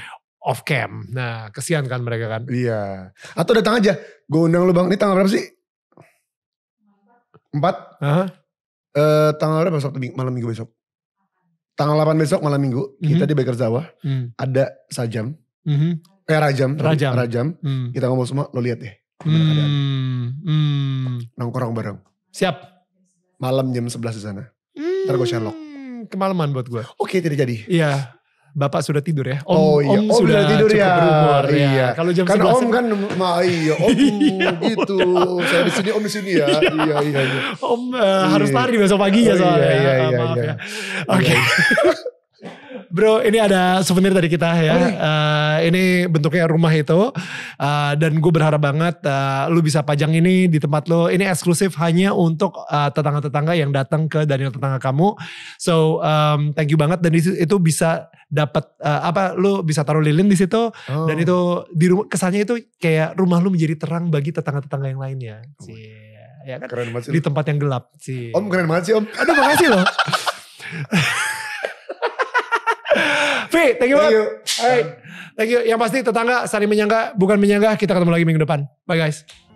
off cam. Nah, kesian kan mereka kan. Iya. Atau datang aja, gue undang lu Bang. Ini tanggal berapa sih? Empat? Uh -huh. Eh, uh, tanggal berapa besok malam minggu besok? Tanggal 8 besok malam minggu, mm -hmm. kita di Bekerzawa. Mm. Ada sajam. Mm -hmm. Eh Rajam. Rajam. Rajam. Mm. Kita ngomong semua, lo lihat deh. Hmm. Mm. Nongkrong bareng. Siap. Malam jam 11 di sana. Mm. Ntar gue Sherlock. Kemalaman buat gue. Oke, okay, tidak jadi. Iya. Bapak sudah tidur ya? Om, oh iya, Om, om oh, sudah tidur ya. Berumur, ya. Iya. Kalau jam kan 11 Om kan ma iya, Om iya, gitu. Saya di sini, Om di sini ya. iya, iya, iya. iya. Om uh, iya. harus lari besok pagi ya oh, ya soalnya. Iya, ah, iya, iya. iya, iya, iya. Oke. Okay. Bro, ini ada souvenir dari kita ya. Uh, ini bentuknya rumah itu. Uh, dan gue berharap banget uh, lu bisa pajang ini di tempat lu. Ini eksklusif hanya untuk tetangga-tetangga uh, yang datang ke Daniel tetangga kamu. So, um, thank you banget dan itu bisa dapat uh, apa lu bisa taruh lilin di situ oh. dan itu di rumah kesannya itu kayak rumah lu menjadi terang bagi tetangga-tetangga yang lainnya. Oh. Sih. Ya kan? Keren banget sih. Di tempat yang gelap sih. Om keren banget sih, Om. Aduh, makasih loh. V, thank you Thank you. Hey. Thank you. Yang pasti tetangga saling menyangga bukan menyangga kita ketemu lagi minggu depan. Bye guys.